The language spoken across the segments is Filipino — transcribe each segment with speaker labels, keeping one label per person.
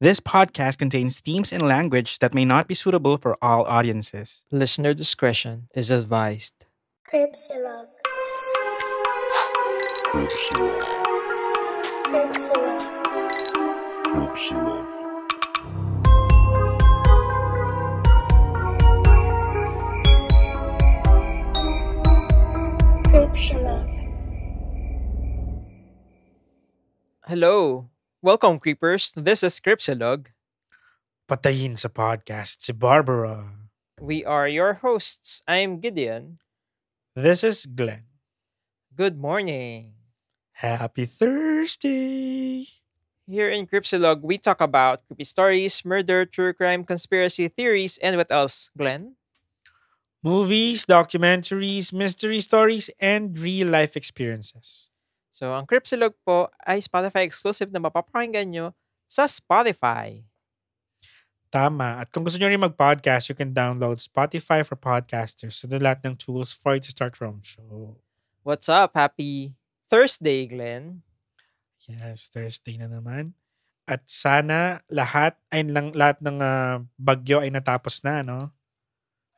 Speaker 1: This podcast contains themes and language that may not be suitable for all audiences.
Speaker 2: Listener discretion is advised. Cripsilog. Cripsilog. Cripsilog. Cripsilog. Cripsilog. Hello. Welcome, Creepers. This is Cryptolog.
Speaker 1: Patayin sa podcast si Barbara.
Speaker 2: We are your hosts. I'm Gideon.
Speaker 1: This is Glenn.
Speaker 2: Good morning.
Speaker 1: Happy Thursday.
Speaker 2: Here in Cryptolog, we talk about creepy stories, murder, true crime, conspiracy theories, and what else, Glenn?
Speaker 1: Movies, documentaries, mystery stories, and real life
Speaker 2: experiences. So, ang Cripsilog po ay Spotify exclusive na mapapakinggan nyo sa Spotify.
Speaker 1: Tama. At kung gusto nyo rin mag-podcast, you can download Spotify for Podcasters. So, doon lahat ng tools for you to start your own
Speaker 2: show. What's up? Happy Thursday, Glenn. Yes, Thursday na naman. At
Speaker 1: sana lahat, ay lang, lahat ng uh, bagyo ay natapos na, no?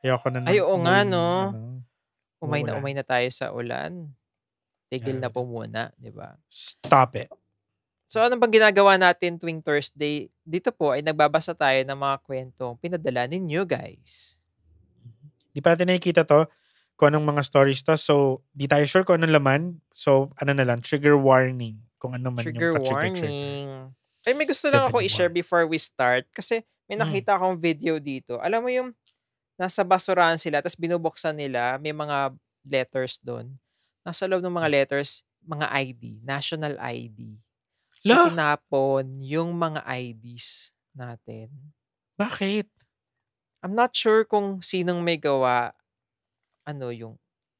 Speaker 1: Ayoko na. Ay, oo nga,
Speaker 2: no? Ano, umay na umay na tayo sa ulan. Tigil na po muna, di ba? Stop it. So ano bang ginagawa natin tuwing Thursday? Dito po ay nagbabasa tayo ng mga kwentong pinadala ninyo guys.
Speaker 1: Di pa natin nakikita to kung anong mga stories to. So di tayo sure kung anong laman. So ano na lang, trigger warning. Kung ano man trigger yung warning.
Speaker 2: Ay may gusto lang ako i-share before we start kasi may mm. nakita akong video dito. Alam mo yung nasa basurahan sila tapos binubuksan nila, may mga letters doon nasa loob ng mga letters, mga ID, national ID. So, tinapon yung mga IDs natin. Bakit? I'm not sure kung sinong may gawa ano yung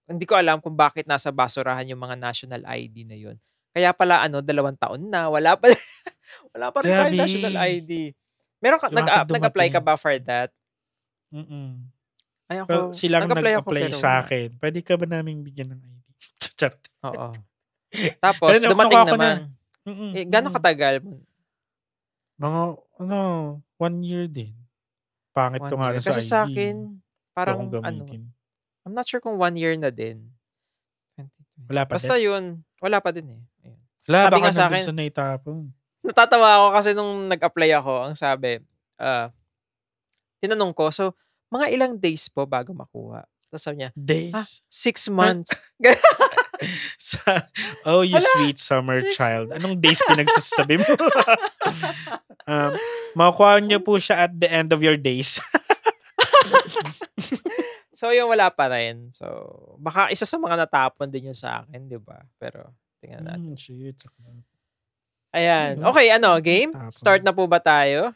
Speaker 2: hindi ko alam kung bakit nasa basurahan yung mga national ID na yon. Kaya pala ano, dalawang taon na, wala pa wala pa rin tayo national ID. Meron ka, nag, nag-apply ka ba for that? Mm-mm. Ay, ako, well, silang nag-apply, nag-apply ako, sa
Speaker 1: akin. Pwede ka ba naming bigyan ng ID? Oo.
Speaker 2: Tapos, Kaya, dumating naman. Na. mm eh, gano'ng katagal mo?
Speaker 1: Mga, ano, one year din. Pangit ko nga sa Kasi sa akin,
Speaker 2: parang, ano, I'm not sure kung one year na din. Wala pa Basta din? yun, wala pa din eh. Ayun. Wala, sabi nga sa akin, na itapon. Natatawa ako kasi nung nag-apply ako, ang sabi, uh, tinanong ko, so, mga ilang days po bago makuha? Tapos sabi niya, ah, Days. Ah, six ano? months. oh, you Hala, sweet summer six child. Anong days pinagsasabi mo?
Speaker 1: um, makukuha niyo po siya at the end of your days.
Speaker 2: so, yung wala pa rin. So, baka isa sa mga natapon din yun sa akin, di ba? Pero, tingnan hmm, natin. Mm, shit. Ayan. Okay, ano, game? Start na po ba tayo?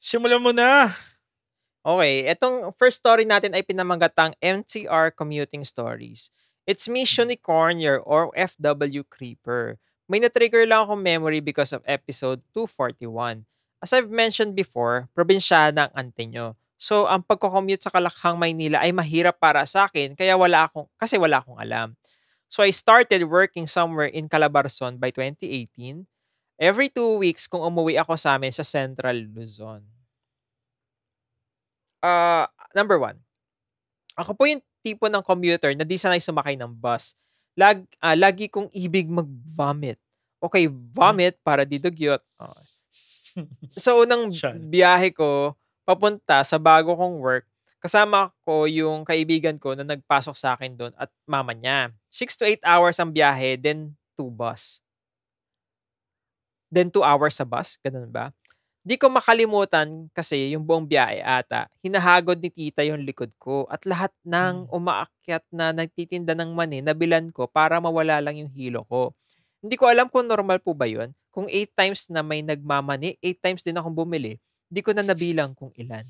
Speaker 2: Simulan mo na. Okay, itong first story natin ay pinamagatang MCR Commuting Stories. It's me, Shuni Cornier or FW Creeper. May na-trigger lang akong memory because of episode 241. As I've mentioned before, probinsya ng ante nyo. So, ang pagko-commute sa Kalakhang, Maynila ay mahirap para sa akin kaya wala akong, kasi wala akong alam. So, I started working somewhere in Calabarzon by 2018. Every two weeks kung umuwi ako sa amin sa Central Luzon uh, number one, ako po yung tipo ng commuter na di sanay sumakay ng bus. Lag, uh, lagi kong ibig mag-vomit. Okay, vomit para didugyot. Oh. So, unang biyahe ko, papunta sa bago kong work, kasama ko yung kaibigan ko na nagpasok sa akin doon at mama niya. 6 to 8 hours ang biyahe, then two bus. Then 2 hours sa bus, ganun ba? Di ko makalimutan kasi yung buong biyahe ata, hinahagod ni tita yung likod ko at lahat ng hmm. umaakyat na nagtitinda ng mani, nabilan ko para mawala lang yung hilo ko. Hindi ko alam kung normal po ba yun. Kung 8 times na may nagmamani, 8 times din akong bumili, di ko na nabilang kung ilan.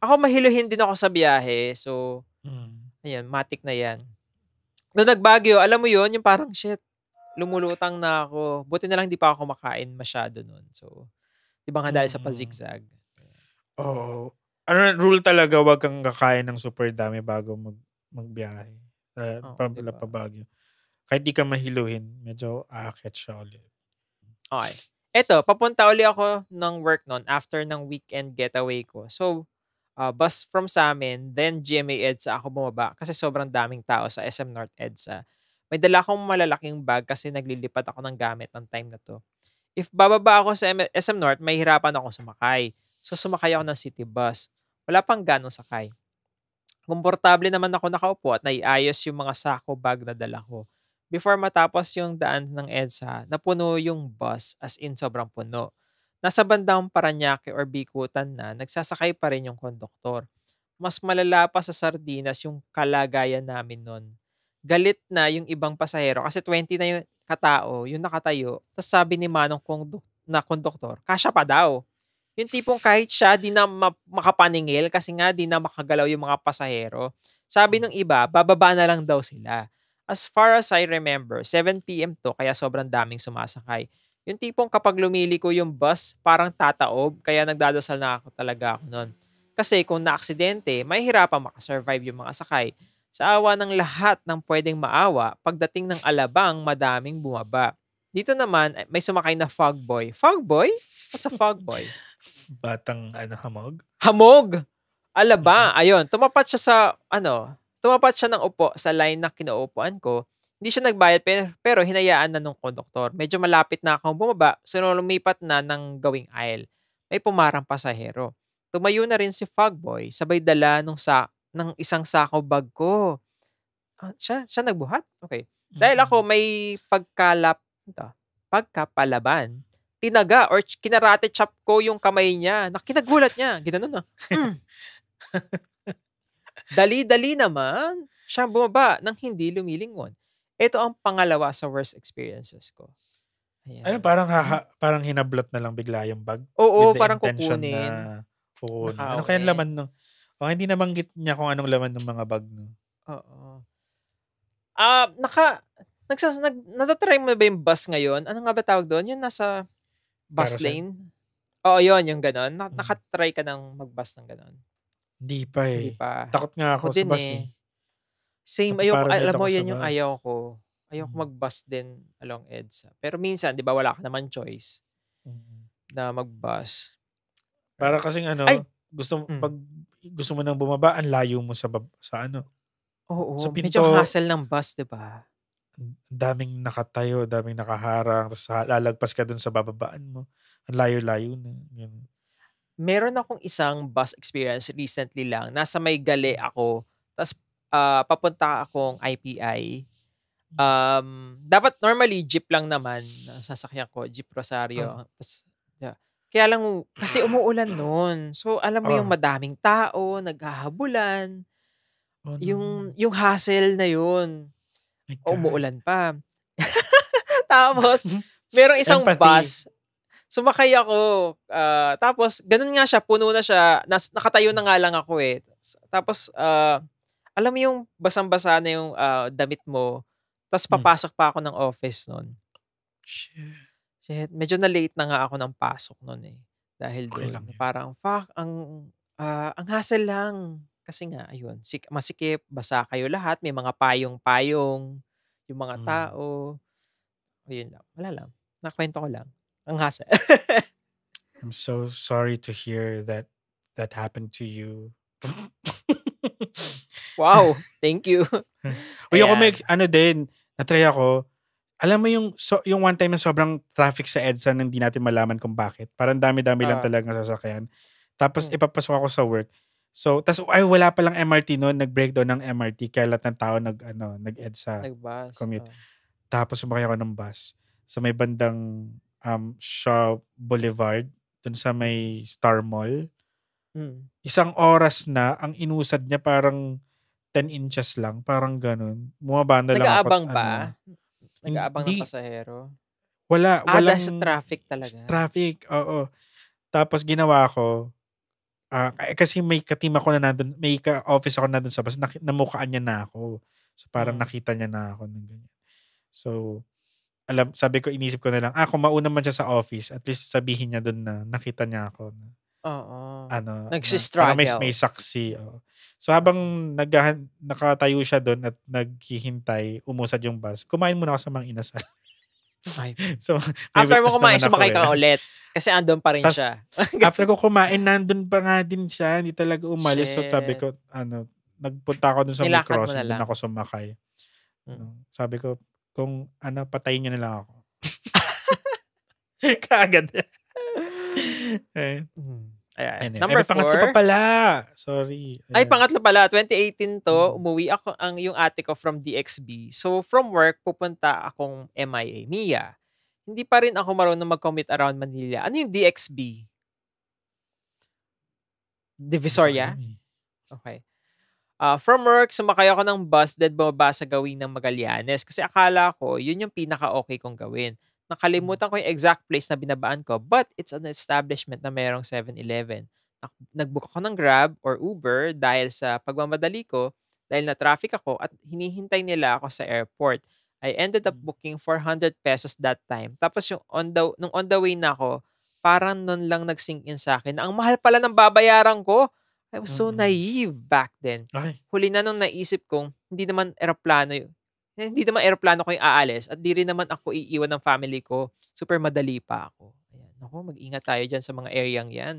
Speaker 2: Ako mahiluhin din ako sa biyahe, so mm. ayan, matik na yan. Noong nagbagyo, alam mo yun, yung parang shit, lumulutang na ako. Buti na lang hindi pa ako makain masyado noon. So, Di ba nga dahil sa mm. pazigzag?
Speaker 1: Oo. Oh, ano, rule talaga, wag kang kakain ng super dami bago mag, magbiyahe. Uh, oh, pa, diba? Pabagyo. Kahit di ka mahiluhin, medyo aakit siya ulit.
Speaker 2: Okay. Eto, papunta uli ako ng work noon after ng weekend getaway ko. So, uh, bus from sa amin, then GMA EDSA ako bumaba kasi sobrang daming tao sa SM North EDSA. May dala akong malalaking bag kasi naglilipat ako ng gamit ng time na to if bababa ako sa SM North, mahihirapan ako sumakay. So sumakay ako ng city bus. Wala pang ganong sakay. Komportable naman ako nakaupo at naiayos yung mga sako bag na dala ko. Before matapos yung daan ng EDSA, napuno yung bus as in sobrang puno. Nasa bandang Paranaque or Bikutan na, nagsasakay pa rin yung konduktor. Mas malala pa sa sardinas yung kalagayan namin noon. Galit na yung ibang pasahero kasi 20 na yung, katao, yung nakatayo. Tapos sabi ni Manong kung na konduktor, kasya pa daw. Yung tipong kahit siya di na ma- makapaningil kasi nga di na makagalaw yung mga pasahero. Sabi ng iba, bababa na lang daw sila. As far as I remember, 7pm to kaya sobrang daming sumasakay. Yung tipong kapag lumili ko yung bus, parang tataob kaya nagdadasal na ako talaga ako noon. Kasi kung na-aksidente, may hirapan makasurvive yung mga sakay. Sa awa ng lahat ng pwedeng maawa, pagdating ng alabang, madaming bumaba. Dito naman, eh, may sumakay na fog boy. Fog boy? What's a fog boy?
Speaker 1: Batang ano, hamog?
Speaker 2: Hamog! Alaba, mm-hmm. ayun. Tumapat siya sa, ano, tumapat siya ng upo sa line na kinuupuan ko. Hindi siya nagbayad pero, pero hinayaan na nung konduktor. Medyo malapit na akong bumaba, so lumipat na ng gawing aisle. May pumarang pasahero. Tumayo na rin si Fogboy, sabay dala nung sa ng isang sako bag ko. Ah, siya, siya nagbuhat? Okay. Mm-hmm. Dahil ako mm. may pagkalap, ito, pagkapalaban, tinaga or kinarate chop ko yung kamay niya. Nakinagulat niya. Ginanon na. Ah. Mm. Dali-dali naman, siya bumaba nang hindi lumilingon. Ito ang pangalawa sa worst experiences ko. Ayan.
Speaker 1: Ano, parang hmm. haha, parang hinablot na lang bigla yung bag? Oo, parang kukunin. Na, kukunin. Ano kaya laman no? Oh, hindi nabanggit niya kung anong laman ng mga bag, no?
Speaker 2: Oo. Ah, uh, naka nagsas nag natatry mo ba yung bus ngayon? Ano nga ba tawag doon? Yung nasa bus Carousel. lane? Oo, yun, yung ganon. Na, hmm. nakatry ka ng mag-bus ng ganon.
Speaker 1: Hindi pa eh. Hindi
Speaker 2: pa. Takot nga ako, ako sa bus eh. eh.
Speaker 1: Same, ayaw, alam mo, yan yung bus. ayaw
Speaker 2: ko. Ayaw ko hmm. mag-bus din along EDSA. Pero minsan, di ba, wala ka naman choice hmm. na
Speaker 1: mag-bus. Para kasing ano, Ay, gusto, mm. pag gusto mo nang bumaba, ang layo mo sa, bab- sa ano. Oo, sa pinto, medyo hassle
Speaker 2: ng bus, di ba?
Speaker 1: daming nakatayo, daming nakaharang, tapos lalagpas ka dun sa bababaan mo. Ang layo-layo na. Yun.
Speaker 2: Meron akong isang bus experience recently lang. Nasa may gali ako, tapos uh, ah, papunta akong IPI. Hmm. Um, dapat normally jeep lang naman, sasakyan ko, jeep Rosario. Oh. Ah. Tapos, yeah. Kaya lang, kasi umuulan noon. So, alam mo oh. yung madaming tao, naghahabulan. Oh, no. Yung, yung hassle na yun. Oh, umuulan pa. tapos, merong isang Empathy. bus. Sumakay ako. Uh, tapos, ganun nga siya, puno na siya. Nas, nakatayo na nga lang ako eh. Tapos, uh, alam mo yung basang-basa na yung uh, damit mo. Tapos, hmm. papasok pa ako ng office noon. Shit. Shit, medyo na late na nga ako ng pasok noon eh. Dahil okay doon, parang fuck, ang uh, ang hassle lang kasi nga ayun, sik- masikip, basa kayo lahat, may mga payong-payong yung mga mm. tao. Ayun lang, wala lang. Nakwento ko lang. Ang hassle.
Speaker 1: I'm so sorry to hear that that happened to you.
Speaker 2: wow, thank you. Uy, ako may
Speaker 1: ano din, natry ako, alam mo yung so, yung one time na sobrang traffic sa EDSA na hindi natin malaman kung bakit. Parang dami-dami uh, lang ah. talaga sasakyan. Tapos hmm. ipapasok ako sa work. So, tas ay wala pa lang MRT noon, nag-breakdown ng MRT kaya lahat ng tao nag ano, nag-EDSA Nag-bus, commute. Uh. Tapos sumakay ako ng bus sa may bandang um, Shaw Boulevard, dun sa may Star Mall. Mm. Isang oras na, ang inusad niya parang 10 inches lang, parang ganun. Bumabanda lang ako. Nag-aabang pa? Ano,
Speaker 2: Nag-aabang ng pasahero? Wala. Ah, walang, sa traffic talaga.
Speaker 1: Traffic, oo. Tapos ginawa ko, uh, kasi may katima ko na nandun, may ka-office ako na nandun sa bus, nak- namukaan niya na ako. So parang mm. nakita niya na ako ng ganyan. So, alam, sabi ko, inisip ko na lang, ah, kung mauna man siya sa office, at least sabihin niya doon na nakita niya ako. Na,
Speaker 2: Oo. Ano, Nagsistruggle. Ano, may, may
Speaker 1: saksi. Oh. So habang nag nakatayo siya doon at naghihintay, umusad yung bus, kumain muna ako sa mga inasal. so, after mo kumain, sumakay eh. ka ulit.
Speaker 2: Kasi andun pa rin Sas, siya. after
Speaker 1: ko kumain, nandun pa nga din siya. Hindi talaga umalis. Shit. So sabi ko, ano, nagpunta ako dun sa Nilakad may cross. Doon ako sumakay. Hmm. Sabi ko, kung ano, patayin niyo na lang ako. Kagad. eh. Hmm. Ayan. Ayan. Number Ay, pangatlo four. pa pala. Sorry. Ayan. Ay,
Speaker 2: pangatlo pala. 2018 to, mm-hmm. umuwi ako ang yung ate ko from DXB. So, from work, pupunta akong MIA, MIA. Hindi pa rin ako marunong mag-commute around Manila. Ano yung DXB? Divisoria? Eh. Okay. Uh, from work, sumakay ako ng bus then bumaba sa gawin ng Magallanes kasi akala ko yun yung pinaka-okay kong gawin. Nakalimutan mm. ko yung exact place na binabaan ko, but it's an establishment na mayroong 7-Eleven. Nagbook ako ng Grab or Uber dahil sa pagmamadali ko, dahil na traffic ako at hinihintay nila ako sa airport. I ended up mm. booking 400 pesos that time. Tapos yung on the, nung on the way na ako, parang nun lang nag-sink in sa akin na ang mahal pala ng babayaran ko. I was so mm. naive back then. Huli na nung naisip kong, hindi naman eroplano eh, hindi naman aeroplano ko yung aalis at di rin naman ako iiwan ng family ko. Super madali pa ako. Ayan. Ako, mag-ingat tayo dyan sa mga areang yan.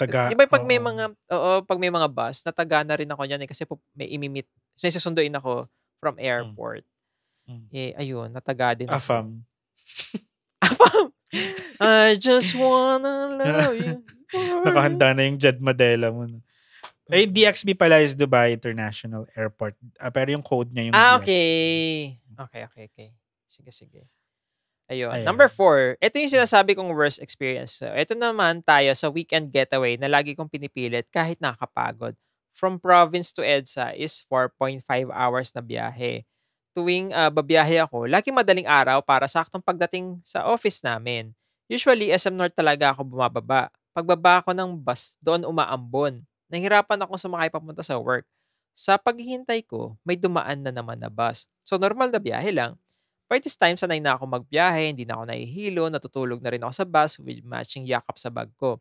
Speaker 2: Taga, di ba pag oo. may mga, oo, pag may mga bus, nataga na rin ako dyan eh, kasi may imimit, so, sasunduin ako from hmm. airport. Mm. Mm. Eh, ayun, nataga din. Ako. Afam. Afam! I just wanna
Speaker 1: love you. Nakahanda na yung Jed Madela mo. Eh, DXB pala is Dubai International Airport. Ah, pero yung code niya yung Ah,
Speaker 2: DXB. okay. Okay, okay, okay. Sige, sige. Ayun. Ayan. Number four, ito yung sinasabi kong worst experience. So, ito naman tayo sa weekend getaway na lagi kong pinipilit kahit nakakapagod. From province to EDSA is 4.5 hours na biyahe. Tuwing uh, babiyahe ako, lagi madaling araw para saktong pagdating sa office namin. Usually, SM North talaga ako bumababa. Pagbaba ko ng bus, doon umaambon. Nahirapan ako sa makaipapunta sa work. Sa paghihintay ko, may dumaan na naman na bus. So normal na biyahe lang. By this time, sanay na ako magbiyahe, hindi na ako nahihilo, natutulog na rin ako sa bus with matching yakap sa bag ko.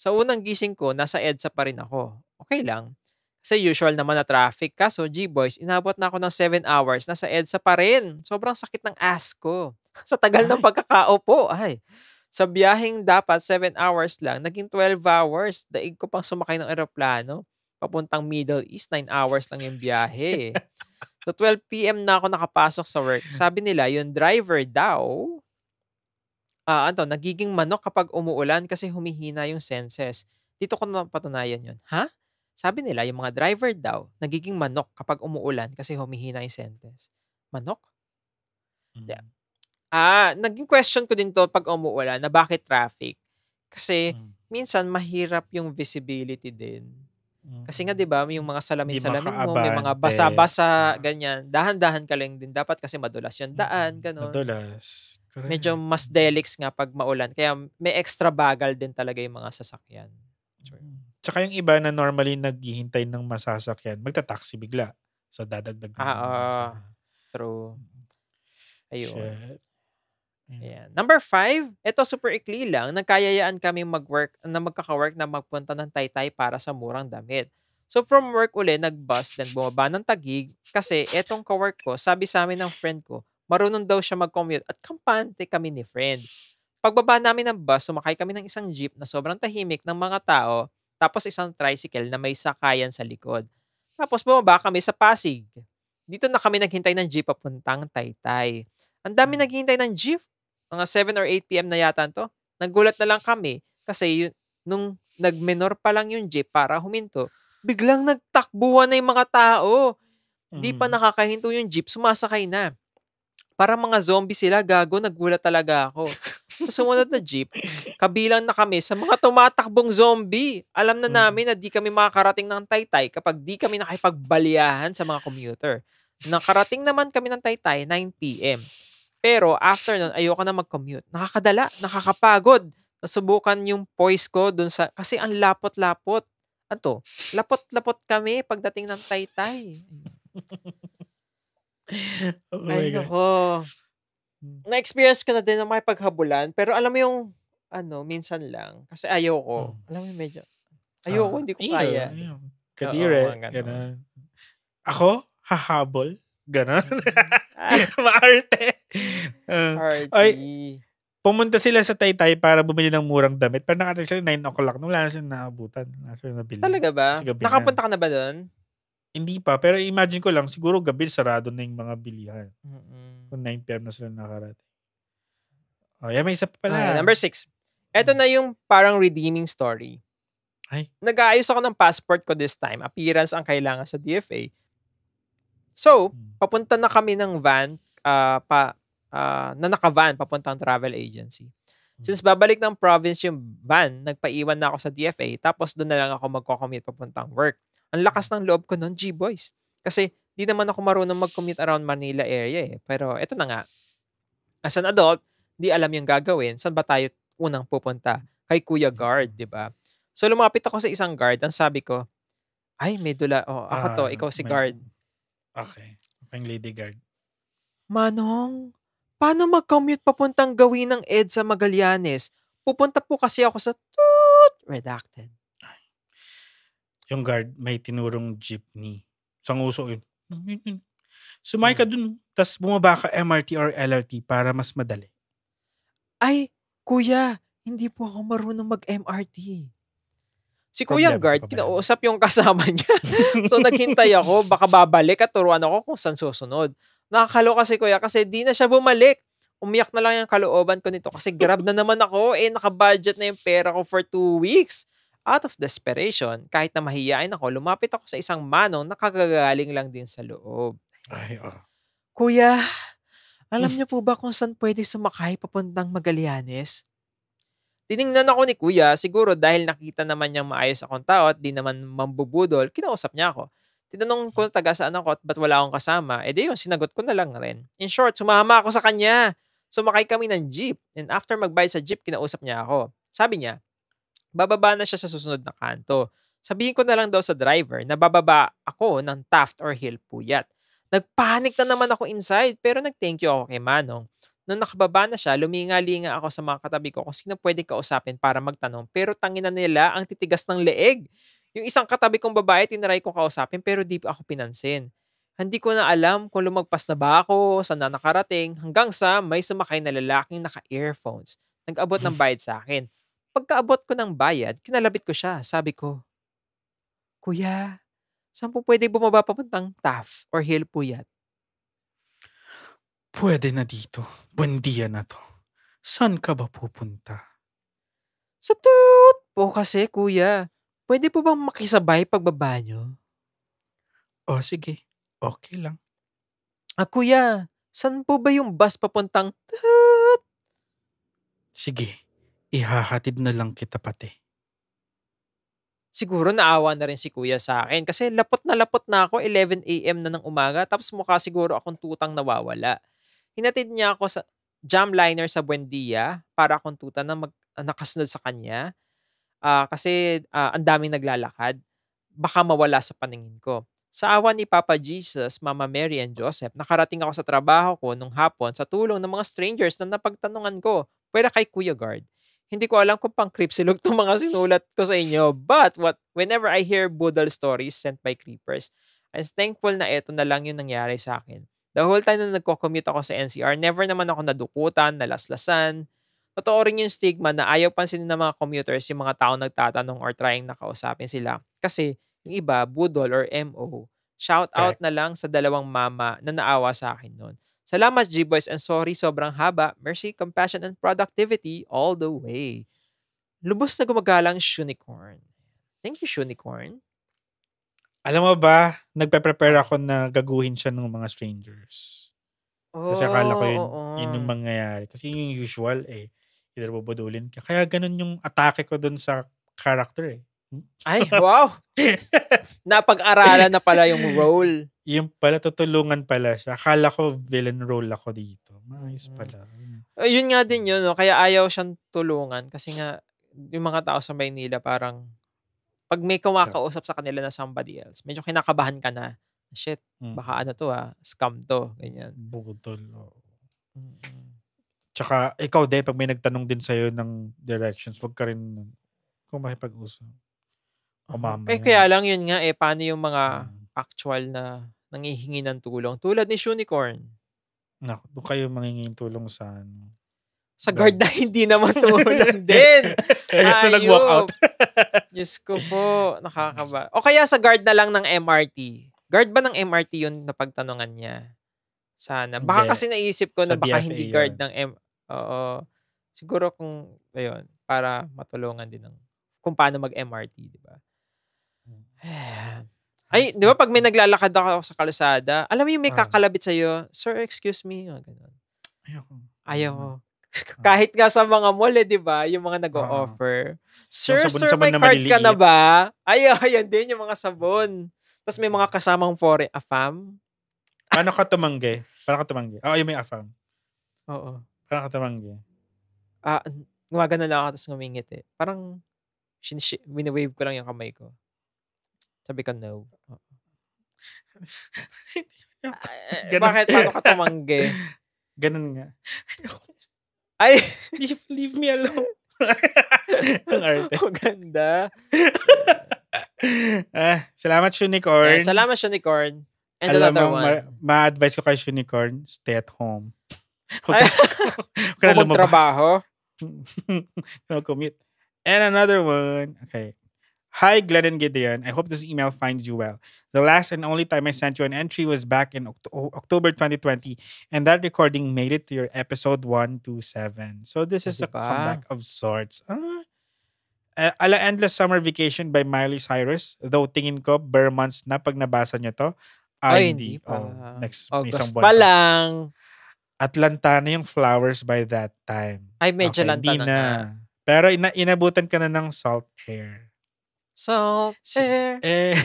Speaker 2: Sa unang gising ko, nasa EDSA pa rin ako. Okay lang. Kasi usual naman na traffic. Kaso, G-Boys, inabot na ako ng 7 hours. Nasa EDSA pa rin. Sobrang sakit ng ass ko. Sa tagal ay. ng pagkakaupo. Ay. Sa biyaheng dapat 7 hours lang, naging 12 hours. Daig ko pang sumakay ng eroplano. Papuntang Middle East, 9 hours lang yung biyahe. so 12 p.m. na ako nakapasok sa work. Sabi nila, yung driver daw, uh, ano, nagiging manok kapag umuulan kasi humihina yung senses. Dito ko na patunayan yun. Ha? Huh? Sabi nila, yung mga driver daw, nagiging manok kapag umuulan kasi humihina yung senses. Manok? Mm. Yeah. Ah, naging question ko din to pag umuulan na bakit traffic? Kasi mm. minsan mahirap yung visibility din. Kasi nga mm. 'di ba, yung mga salamin-salamin mo, may mga basa-basa, eh. ganyan. Dahan-dahan ka lang din dapat kasi madulas yung mm, daan, ganun. Madulas. Correct. Medyo mas delix nga pag maulan. Kaya may extra bagal din talaga yung mga sasakyan.
Speaker 1: Sure. Tsaka yung iba na normally naghihintay ng masasakyan, magta-taxi bigla. So dadagdag na. Ah, uh, true. Ayun. Shit.
Speaker 2: Mm. Ayan. Number five, ito super ikli lang, nagkayayaan kami mag-work, na magkaka-work na magpunta ng taytay para sa murang damit. So from work uli, nag-bus, then bumaba ng tagig kasi etong kawork ko, sabi sa amin ng friend ko, marunong daw siya mag-commute at kampante kami ni friend. Pagbaba namin ng bus, sumakay kami ng isang jeep na sobrang tahimik ng mga tao tapos isang tricycle na may sakayan sa likod. Tapos bumaba kami sa Pasig. Dito na kami naghintay ng jeep papuntang Taytay. Ang dami mm. naghihintay ng jeep mga 7 or 8 p.m. na yata to. Nagulat na lang kami kasi yun, nung nagmenor pa lang yung jeep para huminto, biglang nagtakbuhan na yung mga tao. mm Di pa mm. nakakahinto yung jeep, sumasakay na. Para mga zombie sila, gago, nagulat talaga ako. Sumunod na jeep, kabilang na kami sa mga tumatakbong zombie. Alam na mm. namin na di kami makakarating ng taytay kapag di kami nakipagbaliyahan sa mga commuter. Nakarating naman kami ng taytay, 9pm. Pero after nun, ayoko na mag-commute. Nakakadala, nakakapagod. Nasubukan yung poise ko dun sa, kasi ang lapot-lapot. Ano Lapot-lapot kami pagdating ng taytay. oh Ay, nako. Hmm. Na-experience ko na din na may paghabulan. Pero alam mo yung, ano, minsan lang. Kasi ayoko. Oh. Alam mo medyo, ayoko, uh, hindi ko iyo, kaya. Iyo.
Speaker 1: Kadire, Oo, ganun. Ako, hahabol. Ganon. Hmm.
Speaker 2: Maarte
Speaker 1: uh, Ay, pumunta sila sa Taytay para bumili ng murang damit. Pero nakating sila 9 o'clock. Nung wala na sila naabutan. Wala na sila nabili. Talaga ba? Nakapunta na. ka na ba doon? Hindi pa. Pero imagine ko lang, siguro gabi sarado na yung mga bilihan. Mm-hmm. Kung 9 p.m. na
Speaker 2: sila nakarating. Oh,
Speaker 1: yan may isa pa pala. Uh, number
Speaker 2: 6. Ito na yung parang redeeming story. Ay. Nag-aayos ako ng passport ko this time. Appearance ang kailangan sa DFA. So, hmm. papunta na kami ng van uh, pa, uh, na naka-van papuntang travel agency. Hmm. Since babalik ng province yung van, nagpaiwan na ako sa DFA tapos doon na lang ako magko-commute papuntang work. Ang lakas hmm. ng loob ko noon, G-boys. Kasi di naman ako marunong mag-commute around Manila area eh. Pero eto na nga, as an adult, di alam yung gagawin. Saan ba tayo unang pupunta? Kay Kuya Guard, hmm. di ba? So lumapit ako sa isang guard. Ang sabi ko, ay, may dula. Oh, ako to, uh, ikaw si may, guard. Okay. Pang lady guard. Manong, Paano mag-commute papuntang gawin ng EDSA Magallanes? Pupunta po kasi ako sa toot
Speaker 1: redacted. Yung guard, may tinurong jeepney. Sanguso yun. Sumakay hmm. ka dun, tas bumaba ka MRT or LRT para mas madali.
Speaker 2: Ay, kuya, hindi po ako marunong mag-MRT. Si Kuya Guard, kinausap yung kasama niya. so naghintay ako, baka babalik at turuan ako kung saan susunod. Nakakaloka si kuya kasi di na siya bumalik. Umiyak na lang yung kalooban ko nito kasi grab na naman ako. Eh, nakabudget na yung pera ko for two weeks. Out of desperation, kahit na mahihiyain ako, lumapit ako sa isang manong nakagagaling lang din sa loob. Ay, oh. Kuya, alam niyo po ba kung saan pwede sumakay papuntang Magallanes? Tiningnan ako ni kuya, siguro dahil nakita naman niyang maayos akong tao at di naman mambubudol, kinausap niya ako. Tinanong ko taga saan ako at ba't wala akong kasama, edi eh, yun, sinagot ko na lang rin. In short, sumama ako sa kanya. Sumakay kami ng jeep and after magbay sa jeep, kinausap niya ako. Sabi niya, bababa na siya sa susunod na kanto. Sabihin ko na lang daw sa driver na bababa ako ng Taft or Hill Puyat. Nagpanik na naman ako inside pero nag-thank you ako kay Manong. Nung nakababa na siya, luminga-linga ako sa mga katabi ko kung sino pwede kausapin para magtanong pero tangina nila ang titigas ng leeg. Yung isang katabi kong babae, tinry kong kausapin pero di ako pinansin. Hindi ko na alam kung lumagpas na ba ako, saan na nakarating, hanggang sa may sumakay na lalaking naka-earphones. Nag-abot ng bayad sa akin. Pagkaabot ko ng bayad, kinalabit ko siya. Sabi ko, Kuya, saan po pwede bumaba papuntang Taft or Hill Puyat?
Speaker 1: Pwede na dito. Buendia na to.
Speaker 2: Saan ka ba pupunta? Sa tuot po kasi, kuya. Pwede po bang makisabay pagbaba nyo? O oh, sige, okay lang. Ah, kuya, saan po ba yung bus papuntang...
Speaker 1: Sige, ihahatid na lang kita pati.
Speaker 2: Siguro naawa na rin si kuya sa akin kasi lapot na lapot na ako 11 a.m. na ng umaga tapos mukha siguro akong tutang nawawala. Hinatid niya ako sa jam liner sa Buendia para akong tuta na mag, ah, nakasunod sa kanya uh, kasi uh, ang daming naglalakad, baka mawala sa paningin ko. Sa awa ni Papa Jesus, Mama Mary, and Joseph, nakarating ako sa trabaho ko nung hapon sa tulong ng mga strangers na napagtanungan ko, pwede kay Kuya Guard. Hindi ko alam kung pang silog itong mga sinulat ko sa inyo, but what, whenever I hear budal stories sent by creepers, I'm thankful na ito na lang yung nangyari sa akin. The whole time na nagko-commute ako sa NCR, never naman ako nadukutan, nalaslasan, totoo rin yung stigma na ayaw pansinin ng mga commuters yung mga tao nagtatanong or trying na kausapin sila. Kasi yung iba, Budol or MO, shout out okay. na lang sa dalawang mama na naawa sa akin noon. Salamat G-Boys and sorry sobrang haba. Mercy, compassion, and productivity all the way. Lubos na gumagalang unicorn. Thank you, unicorn. Alam mo ba,
Speaker 1: nagpe-prepare ako na gaguhin siya ng mga strangers.
Speaker 2: Oh, Kasi akala ko yun, oh. yun yung
Speaker 1: mangyayari. Kasi yun yung usual eh either bubudulin ka.
Speaker 2: Kaya ganun yung atake
Speaker 1: ko dun sa character eh.
Speaker 2: Ay, wow! Napag-aralan na pala yung
Speaker 1: role. Yung pala, tutulungan pala siya. Akala ko villain role ako dito. Maayos hmm. pala. Mm.
Speaker 2: Yun nga din yun, no? kaya ayaw siyang tulungan kasi nga yung mga tao sa Maynila parang pag may kumakausap sa kanila na somebody else, medyo kinakabahan ka na. Shit, mm. baka ano to ha, ah, scam to, ganyan. Bukod to.
Speaker 1: Mm. Tsaka, ikaw din, pag may nagtanong din sa'yo ng directions, wag ka rin kung makipag-usap. O mama. Eh, kaya
Speaker 2: lang yun nga, eh, paano yung mga mm. actual na nangihingi ng tulong? Tulad ni Unicorn. Naku, doon kayo mangingin tulong sa ano. Sa guard na hindi naman tulong din. Ayun, nag-walk out. Diyos ko po, nakakaba. O kaya sa guard na lang ng MRT. Guard ba ng MRT yun na pagtanungan niya? Sana. Baka hindi. kasi naisip ko na sa baka BFA hindi guard yun. ng MRT. Oo. Siguro kung, ayun, para matulungan din ng, kung paano mag-MRT, di ba? Hmm. Ay, di ba pag may naglalakad ako sa kalsada, alam mo yung may ah. kakalabit sa'yo, Sir, excuse me, yung ganun. Ayoko. Ayoko. Hmm. Kahit nga sa mga mall, eh, di ba? Yung mga ah, ah. nag-o-offer. Sir, sir, may card ka na ba? Ay, ayan din yung mga sabon. Tapos may mga kasamang foreign, afam. Paano ka tumanggi? Paano ka tumanggi? Oo, oh, yung may afam. Oo. Paano ka Ah, uh, na lang ako tapos ngumingit eh. Parang shin- wave ko lang yung kamay ko. Sabi ka, no. Oh.
Speaker 1: Ganun. Bakit? Paano ka
Speaker 2: tumanggi? Ganun nga.
Speaker 1: Ay! leave, leave me alone. Ang arte. Ang ganda. ah, salamat, Unicorn. Yeah, salamat, Unicorn. And Alam another mo, one. Ma- ma ko kay Unicorn, stay at home. Huwag ka na lumabas. trabaho. no commute. And another one. Okay. Hi, Glenn and Gideon. I hope this email finds you well. The last and only time I sent you an entry was back in Oct- October 2020, and that recording made it to your episode 127. So this is Kasi ah, a pa. Diba? comeback of sorts. Uh, Uh, Ala Endless Summer Vacation by Miley Cyrus. Though tingin ko, bare months na pag nabasa niyo to. Ah, Ay, hindi. hindi pa. Oh, next August isang buwan pa lang. Pa. Atlanta na yung Flowers by that time. Ay, medyo okay, lanta na. na. Pero ina- inabutan ka na ng Salt Air.
Speaker 2: Salt si- Air. Eh,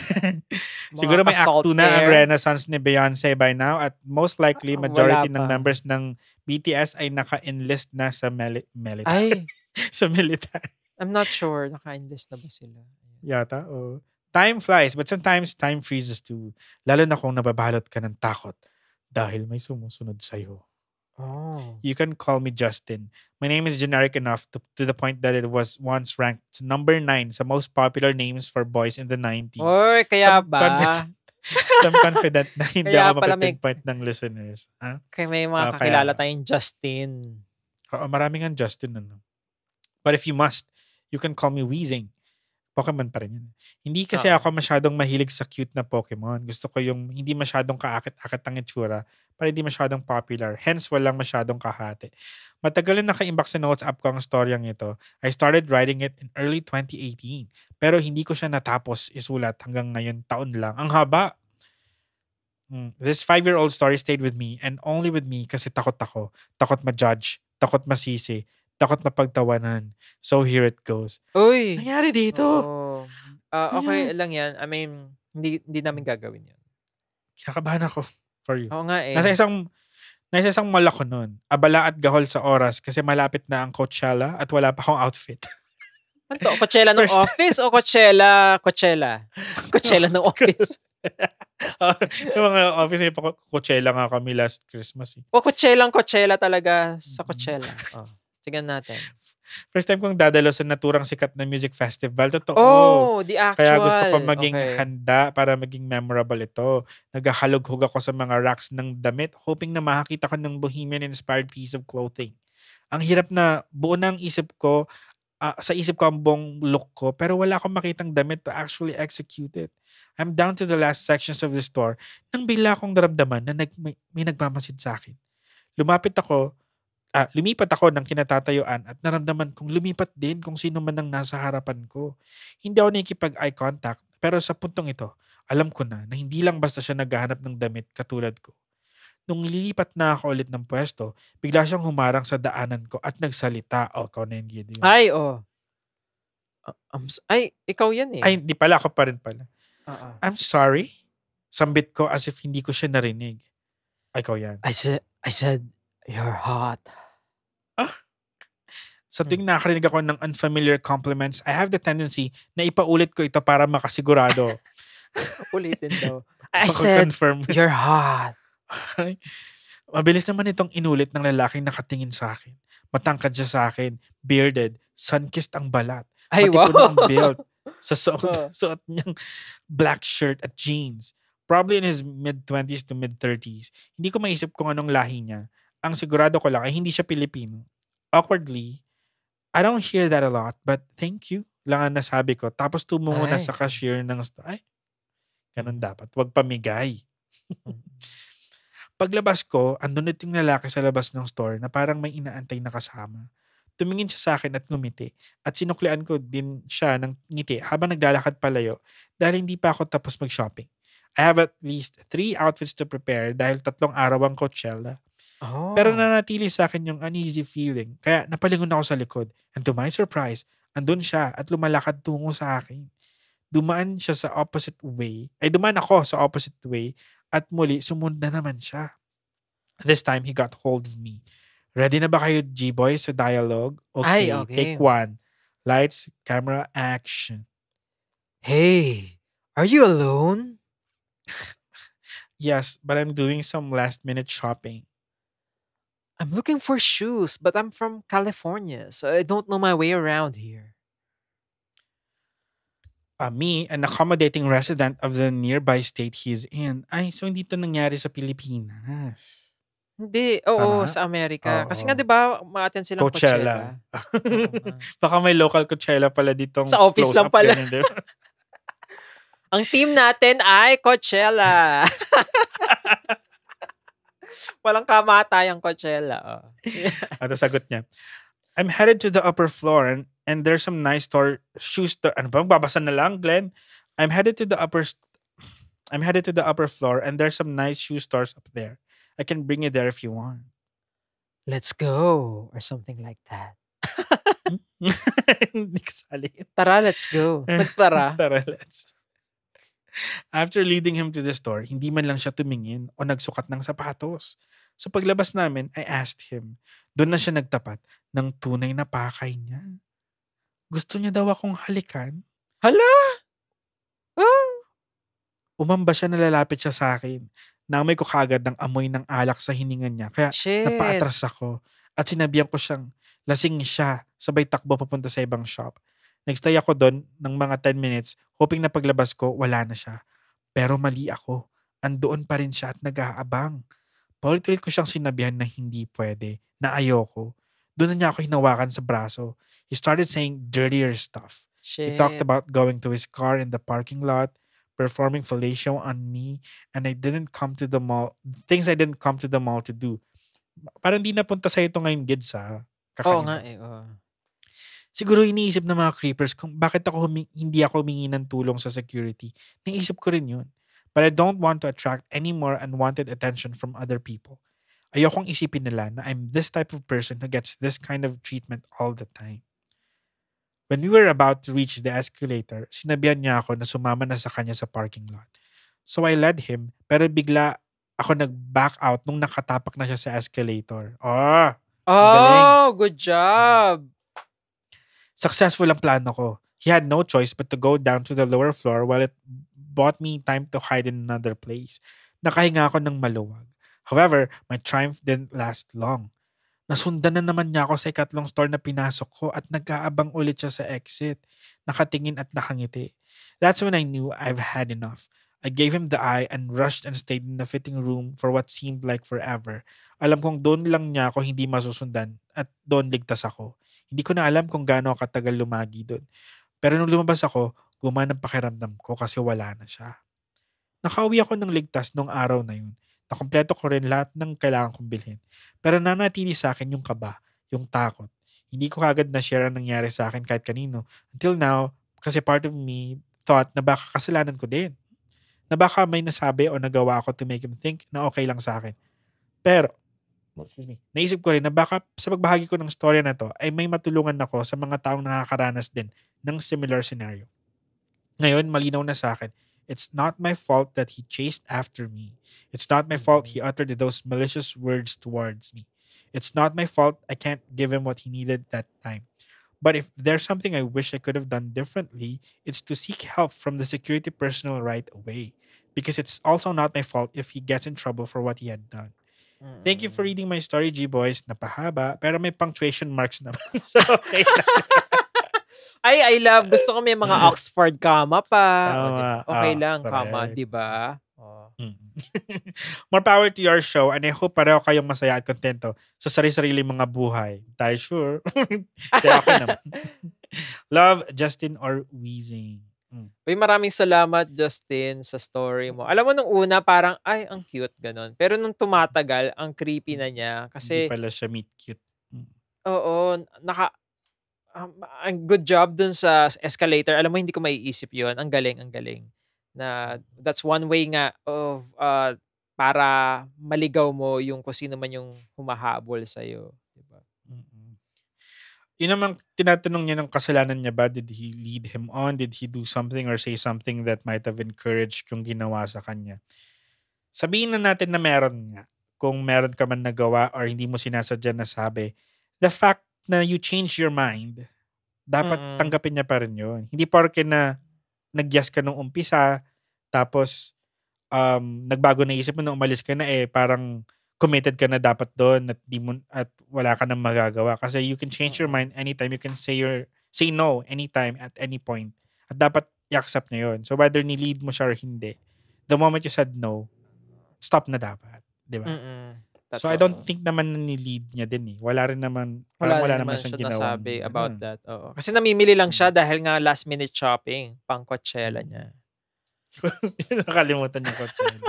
Speaker 2: siguro may act 2 na ang
Speaker 1: renaissance ni Beyonce by now at most likely ah, majority ng members ng BTS ay naka-enlist na sa mili- military. Ay. sa military.
Speaker 2: I'm not sure. Naka-enlist na ba sila?
Speaker 1: Yata, oo. Oh. Time flies, but sometimes time freezes too. Lalo na kung nababalot ka ng takot dahil may sumusunod sa'yo.
Speaker 2: Oh.
Speaker 1: You can call me Justin. My name is generic enough to, to the point that it was once ranked number 9 sa most popular names for boys in the 90s. Or kaya some ba? Confident, some confident na hindi kaya ako mapipigpoint ng listeners. Huh? Kaya may mga uh, kakilala kaya, tayong Justin. Oo, marami nga Justin. Ano? But if you must, you can call me Weezing. Pokemon pa rin yun. Hindi kasi uh-huh. ako masyadong mahilig sa cute na Pokemon. Gusto ko yung hindi masyadong kaakit-akit ang itsura para hindi masyadong popular. Hence, walang masyadong kahati. Matagal na naka-inbox sa notes app ko ang storyang ito. I started writing it in early 2018. Pero hindi ko siya natapos isulat hanggang ngayon taon lang. Ang haba! Hmm, this five-year-old story stayed with me and only with me kasi takot ako. Takot ma-judge. Takot masisi takot mapagtawanan. So here it goes.
Speaker 2: Uy! Nangyari dito. Oh. Uh, okay lang yan. I mean, hindi, hindi namin gagawin yun. Kinakabahan ako for you. Oo nga eh. Nasa
Speaker 1: isang, nasa isang mall ako nun. Abala at gahol sa oras kasi malapit na ang Coachella at wala pa akong outfit.
Speaker 2: Ano to? Coachella ng First office o Coachella? Coachella. Coachella ng office.
Speaker 1: Oh, yung mga office niya, Coachella nga kami last Christmas. Eh.
Speaker 2: O Coachella ang Coachella talaga sa mm. Coachella. oh. Tignan natin.
Speaker 1: First time kong dadalo sa naturang sikat na music festival. Totoo. Oh, the actual. Kaya gusto ko maging okay. handa para maging memorable ito. Naghahalog-hog ako sa mga racks ng damit, hoping na makakita ko ng bohemian-inspired piece of clothing. Ang hirap na buo na ang isip ko, uh, sa isip ko ang buong look ko, pero wala akong makitang damit to actually execute it. I'm down to the last sections of the store nang bigla akong naramdaman na nag, may, may nagmamasid sa akin. Lumapit ako, ah, lumipat ako ng kinatatayuan at naramdaman kong lumipat din kung sino man ang nasa harapan ko. Hindi ako nakikipag eye contact pero sa puntong ito, alam ko na na hindi lang basta siya naghahanap ng damit katulad ko. Nung lilipat na ako ulit ng pwesto, bigla siyang humarang sa daanan ko at nagsalita. O, oh, ikaw na yun. Ay, oo. Oh. Um, ay,
Speaker 2: ikaw yan eh. Ay,
Speaker 1: hindi pala. Ako pa rin pala. Uh-uh. I'm sorry. Sambit ko as if hindi ko siya narinig. Ay, ikaw yan. I said, I said, you're hot. So hmm. tuwing nakarinig ako ng unfamiliar compliments, I have the tendency na ipaulit ko ito para makasigurado.
Speaker 2: Ulitin daw. I said, confirm. you're
Speaker 1: hot. Mabilis naman itong inulit ng lalaking nakatingin sa akin. Matangkad siya sa akin, bearded, sun-kissed ang balat. Ay, Matipon wow. ang build. Sa suot, oh. suot niyang black shirt at jeans. Probably in his mid-20s to mid-30s. Hindi ko maisip kung anong lahi niya. Ang sigurado ko lang ay hindi siya Pilipino. Awkwardly, I don't hear that a lot, but thank you lang ang nasabi ko. Tapos tumungo Ay. na sa cashier ng store. Ay, ganun dapat. Huwag pamigay. Paglabas ko, andun ulit yung lalaki sa labas ng store na parang may inaantay na kasama. Tumingin siya sa akin at ngumiti. At sinuklian ko din siya ng ngiti habang naglalakad palayo dahil hindi pa ako tapos mag-shopping. I have at least three outfits to prepare dahil tatlong araw ang Coachella. Pero ah. nanatili sa akin yung uneasy feeling. Kaya napalingon ako sa likod. And to my surprise, andun siya at lumalakad tungo sa akin. Dumaan siya sa opposite way. Ay, dumaan ako sa opposite way. At muli, sumunod naman siya. This time, he got hold of me. Ready na ba kayo, G-Boy, sa dialogue? Okay, Ay, okay. take one. Lights, camera, action. Hey, are you alone? yes, but I'm doing some last minute shopping.
Speaker 2: I'm looking for shoes, but I'm from California, so I don't know my way around here.
Speaker 1: Uh, me, an accommodating resident of the nearby state he is in. Ay, so hindi to nangyari sa Pilipinas.
Speaker 2: Hindi. Oo, Tama? sa Amerika. Oo. Kasi nga, di ba, ma-attend silang Coachella. Coachella.
Speaker 1: Baka may local Coachella pala ditong Sa office lang pala. Yan,
Speaker 2: Ang team natin ay Coachella. Walang kamatayang Coachella. Oh.
Speaker 1: At sagot niya, I'm headed to the upper floor and, and there's some nice store, shoe store. Ano ba? Babasan na lang, Glenn. I'm headed to the upper I'm headed to the upper floor and there's some nice shoe stores up there. I can bring you there if you want.
Speaker 2: Let's go or something like that. Hmm?
Speaker 1: Hindi kasali. Tara, let's go. Tara. Tara, let's. go. After leading him to the store, hindi man lang siya tumingin o nagsukat ng sapatos. So paglabas namin, I asked him. Doon na siya nagtapat ng tunay na pakay niya. Gusto niya daw akong halikan. Hala! Ah! Umamba siya na lalapit siya sa akin. Namay ko kagad ng amoy ng alak sa hininga niya. Kaya Shit. napaatras ako. At sinabihan ko siyang lasing siya sabay takbo papunta sa ibang shop. Nagstay ako doon ng mga 10 minutes, hoping na paglabas ko, wala na siya. Pero mali ako. Andoon pa rin siya at nag-aabang. Paulit-ulit ko siyang sinabihan na hindi pwede, na ayoko. Doon na niya ako hinawakan sa braso. He started saying dirtier stuff. Shit. He talked about going to his car in the parking lot, performing fellatio on me, and I didn't come to the mall, things I didn't come to the mall to do. Parang di napunta sa ito ngayon, kids, ha? Kakain. Oo nga, eh. Oo. Siguro iniisip ng mga creepers kung bakit ako humingi, hindi ako humingi ng tulong sa security. Naisip ko rin yun. But I don't want to attract any more unwanted attention from other people. Ayokong isipin nila na I'm this type of person who gets this kind of treatment all the time. When we were about to reach the escalator, sinabihan niya ako na sumama na sa kanya sa parking lot. So I led him, pero bigla ako nag-back out nung nakatapak na siya sa escalator. Oh!
Speaker 2: Oh, good job!
Speaker 1: Successful ang plano ko. He had no choice but to go down to the lower floor while it bought me time to hide in another place. Nakahinga ako ng maluwag. However, my triumph didn't last long. Nasundan na naman niya ako sa ikatlong store na pinasok ko at nag-aabang ulit siya sa exit. Nakatingin at nakangiti. That's when I knew I've had enough. I gave him the eye and rushed and stayed in the fitting room for what seemed like forever. Alam kong doon lang niya ako hindi masusundan at doon ligtas ako. Hindi ko na alam kung gaano katagal lumagi doon. Pero nung lumabas ako, gumana ang pakiramdam ko kasi wala na siya. Nakauwi ako ng ligtas nung araw na yun. Nakompleto ko rin lahat ng kailangan kong bilhin. Pero nanatili sa akin yung kaba, yung takot. Hindi ko kagad na-share ang nangyari sa akin kahit kanino. Until now, kasi part of me thought na baka kasalanan ko din na baka may nasabi o nagawa ako to make him think na okay lang sa akin. Pero, excuse me, naisip ko rin na baka sa pagbahagi ko ng storya na to ay may matulungan ako sa mga taong nakakaranas din ng similar scenario. Ngayon, malinaw na sa akin, it's not my fault that he chased after me. It's not my fault he uttered those malicious words towards me. It's not my fault I can't give him what he needed that time. But if there's something I wish I could have done differently, it's to seek help from the security personnel right away. Because it's also not my fault if he gets in trouble for what he had done. Mm. Thank you for reading my story, G-Boys. Napahaba,
Speaker 2: pero may punctuation
Speaker 1: marks naman. so, okay.
Speaker 2: Ay, I love. Gusto ko may mga Oxford comma pa. Oh, okay, okay oh, lang, correct. comma, di ba? Oo. Mm.
Speaker 1: More power to your show and I hope pareho kayong masaya at kontento sa sarili-sarili mga buhay. Tayo sure. Kaya ako naman. Love, Justin
Speaker 2: or Weezing. Mm. Uy, maraming salamat Justin sa story mo. Alam mo nung una parang ay ang cute ganun. Pero nung tumatagal, ang creepy na niya kasi Hindi pala siya meet cute. Mm. Oo, naka um, good job dun sa escalator. Alam mo, hindi ko maiisip yon Ang galing, ang galing na that's one way nga of uh, para maligaw mo yung kung sino man yung humahabol sa iyo, diba ba? mm
Speaker 1: Yun naman tinatanong niya ng kasalanan niya ba? Did he lead him on? Did he do something or say something that might have encouraged yung ginawa sa kanya? Sabihin na natin na meron nga. Kung meron ka man nagawa or hindi mo sinasadya na sabi, the fact na you change your mind, dapat mm-hmm. tanggapin niya pa rin yun. Hindi porke na nag ka nung umpisa, tapos um, nagbago na isip mo nung umalis ka na eh, parang committed ka na dapat doon at di mo at wala ka nang magagawa kasi you can change your mm. mind anytime you can say your say no anytime at any point at dapat i-accept na yon so whether ni lead mo siya or hindi the moment you said no stop na dapat di ba Tatlo. So I don't think naman na ni-lead niya din eh. Wala rin naman, wala, wala naman, naman siyang ginawa. nasabi about hmm. that. Oo.
Speaker 2: Kasi namimili lang siya mm. dahil nga last minute shopping, pang Coachella niya. Nakalimutan niya Coachella.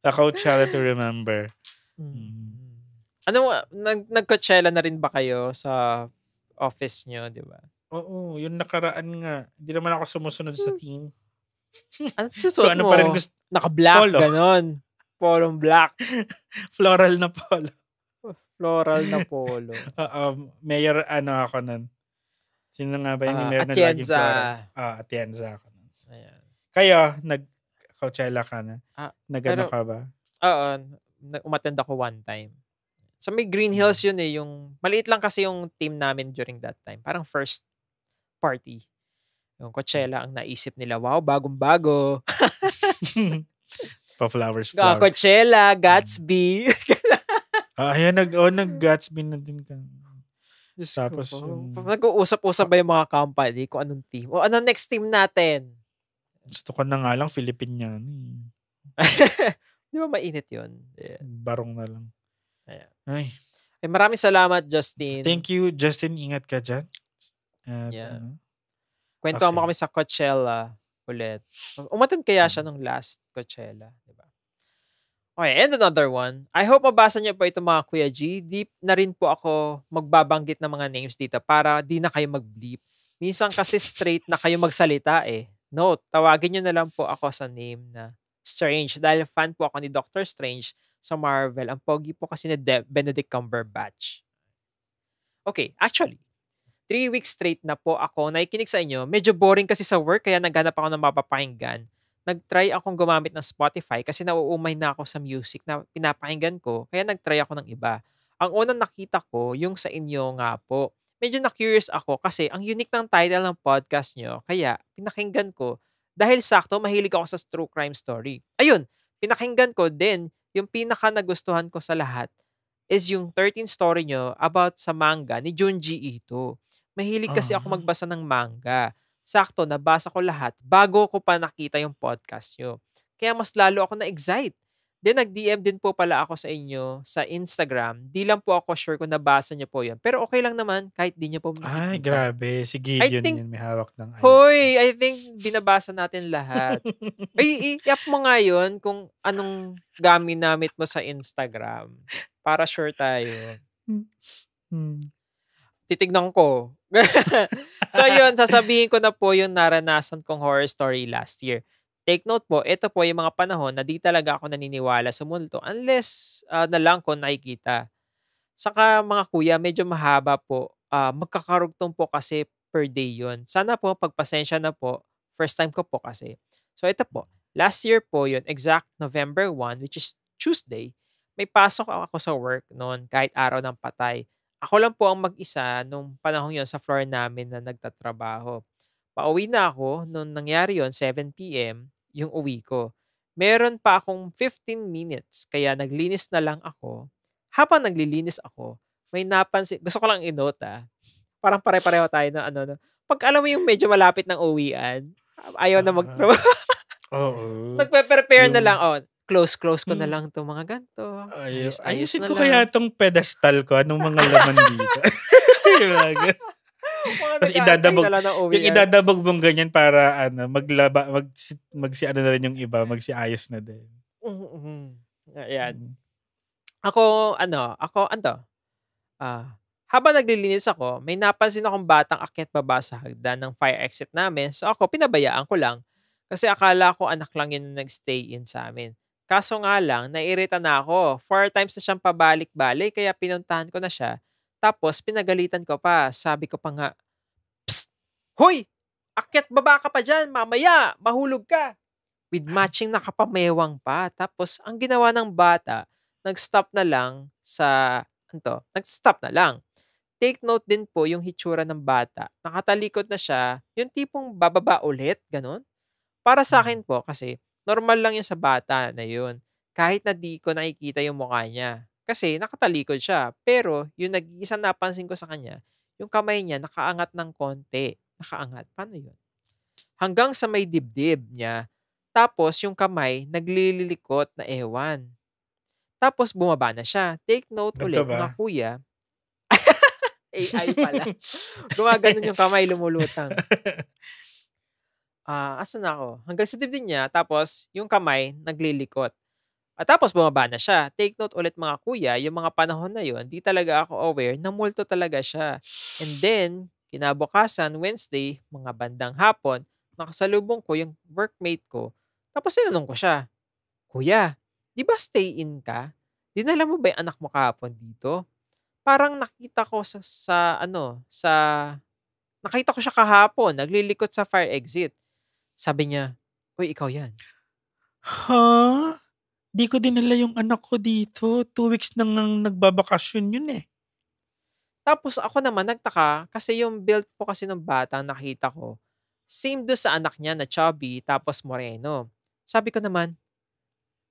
Speaker 2: The Coachella to remember. Hmm. Ano, nag, nag-Coachella na rin ba kayo sa office niyo, di ba? Oo, yung nakaraan nga. Hindi naman ako sumusunod sa hmm. team. ano susuot ano mo? Pa rin gusto, Naka-black, polo. ganon. Polong black. Floral na polo. Floral na
Speaker 1: polo. um, Mayor ano ako nun. Sino nga ba yung uh, mayor na laging floral? Ah, uh, Atienza ako nun. Ayan. Kayo, nag Coachella ka na? Ah, Nagano ka ba?
Speaker 2: Oo. Umatend ako one time. Sa so, may Green hmm. Hills yun eh. Yung, maliit lang kasi yung team namin during that time. Parang first party. Yung Coachella ang naisip nila, wow, bagong-bago.
Speaker 1: Pa flowers, flowers. Ah,
Speaker 2: Coachella, Gatsby. ah, ayan, nag, oh, nag-Gatsby na din ka. Diyos Tapos, ko yung... Nag-uusap-usap ba yung mga company kung anong team? O anong next team natin?
Speaker 1: Gusto ko na nga lang Filipinian. Eh.
Speaker 2: Di ba mainit yun?
Speaker 1: Yeah. Barong na lang. Ayan. Ay.
Speaker 2: Ay, maraming salamat, Justin. Thank
Speaker 1: you, Justin. Ingat ka dyan.
Speaker 2: At, yeah. ano? Kwento okay. mo kami sa Coachella. Ulit. Um, umatend kaya siya mm. nung last Coachella, di ba? Okay, and another one. I hope mabasa niyo po ito mga Kuya G. Deep na rin po ako magbabanggit ng mga names dito para di na kayo mag-bleep. Minsan kasi straight na kayo magsalita eh. No, tawagin niyo na lang po ako sa name na Strange dahil fan po ako ni Doctor Strange sa Marvel. Ang pogi po kasi ni De- Benedict Cumberbatch. Okay, actually, three weeks straight na po ako nakikinig sa inyo. Medyo boring kasi sa work kaya naghanap ako ng mapapakinggan. Nagtry akong gumamit ng Spotify kasi nauumay na ako sa music na pinapakinggan ko kaya nagtry ako ng iba. Ang unang nakita ko yung sa inyo nga po. Medyo na-curious ako kasi ang unique ng title ng podcast nyo kaya pinakinggan ko dahil sakto mahilig ako sa true crime story. Ayun, pinakinggan ko din yung pinaka nagustuhan ko sa lahat is yung 13 story nyo about sa manga ni Junji Ito. Mahilig kasi uh-huh. ako ah. magbasa ng manga. Sakto, nabasa ko lahat bago ko pa nakita yung podcast nyo. Kaya mas lalo ako na-excite. Then nag-DM din po pala ako sa inyo sa Instagram. Di lang po ako sure kung nabasa niyo po 'yon. Pero okay lang naman kahit di niyo po makikita.
Speaker 1: grabe. Si Gideon I think, yun, may hawak ng
Speaker 2: Hoy, I think binabasa natin lahat. Ay, i-up mo nga 'yon kung anong gaminamit mo sa Instagram para sure tayo. Hmm. hmm titignan ko. so yun, sasabihin ko na po yung naranasan kong horror story last year. Take note po, ito po yung mga panahon na di talaga ako naniniwala sa multo unless uh, na lang ko nakikita. Saka mga kuya, medyo mahaba po. Uh, magkakarugtong po kasi per day yun. Sana po, pagpasensya na po. First time ko po kasi. So ito po, last year po yun, exact November 1, which is Tuesday, may pasok ako sa work noon kahit araw ng patay. Ako lang po ang mag-isa nung panahong yon sa floor namin na nagtatrabaho. Pauwi na ako nung nangyari yon 7 p.m. yung uwi ko. Meron pa akong 15 minutes kaya naglinis na lang ako. Habang naglilinis ako, may napansin, gusto ko lang i-note ah. Parang pare-pareho tayo na ano, no. pag alam mo yung medyo malapit ng uwian, ayaw na ah. mag Oo. Nagpe-prepare na lang. Oh, close-close ko na hmm. lang itong mga ganito.
Speaker 1: Ay, ayos, ayos na ko lang. kaya itong pedestal ko, anong mga laman dito.
Speaker 2: Tapos idadabog, yung
Speaker 1: idadabog mong ganyan para ano, maglaba, mag, mag ano na rin yung iba, magsiayos na din.
Speaker 2: Mm-hmm. Ayan. Mm. Ako, ano, ako, anto, ah, habang naglilinis ako, may napansin akong batang akyat baba sa hagdan ng fire exit namin. So ako, pinabayaan ko lang. Kasi akala ko anak lang yun nagstay in sa amin. Kaso nga lang, nairita na ako. Four times na siyang pabalik-balik kaya pinuntahan ko na siya. Tapos pinagalitan ko pa. Sabi ko pa nga, Psst! Hoy! Akyat baba ka pa dyan! Mamaya! Mahulog ka! With matching nakapamewang pa. Tapos ang ginawa ng bata, nag-stop na lang sa... Anto? Nag-stop na lang. Take note din po yung hitsura ng bata. Nakatalikod na siya. Yung tipong bababa ulit, ganun. Para sa hmm. akin po kasi, normal lang yun sa bata na yun. Kahit na di ko nakikita yung mukha niya. Kasi nakatalikod siya. Pero yung nag-iisa napansin ko sa kanya, yung kamay niya nakaangat ng konti. Nakaangat. Paano yun? Hanggang sa may dibdib niya. Tapos yung kamay naglililikot na ewan. Tapos bumaba na siya. Take note Ganto ulit ba? mga kuya. AI pala. Gumaganon yung kamay lumulutang. ah, asan ako? Hanggang sa dibdib niya, tapos yung kamay naglilikot. At ah, tapos bumaba na siya. Take note ulit mga kuya, yung mga panahon na yon, di talaga ako aware na multo talaga siya. And then, kinabukasan, Wednesday, mga bandang hapon, nakasalubong ko yung workmate ko. Tapos sinanong ko siya, Kuya, di ba stay in ka? Dinala mo ba yung anak mo kahapon dito? Parang nakita ko sa, sa ano, sa, nakita ko siya kahapon, naglilikot sa fire exit. Sabi niya, Uy, ikaw yan. Ha? Huh?
Speaker 1: Di ko dinala yung anak ko dito. Two weeks nang nagbabakasyon yun eh.
Speaker 2: Tapos ako naman nagtaka kasi yung build po kasi ng bata nakita ko, same do sa anak niya na chubby tapos moreno. Sabi ko naman,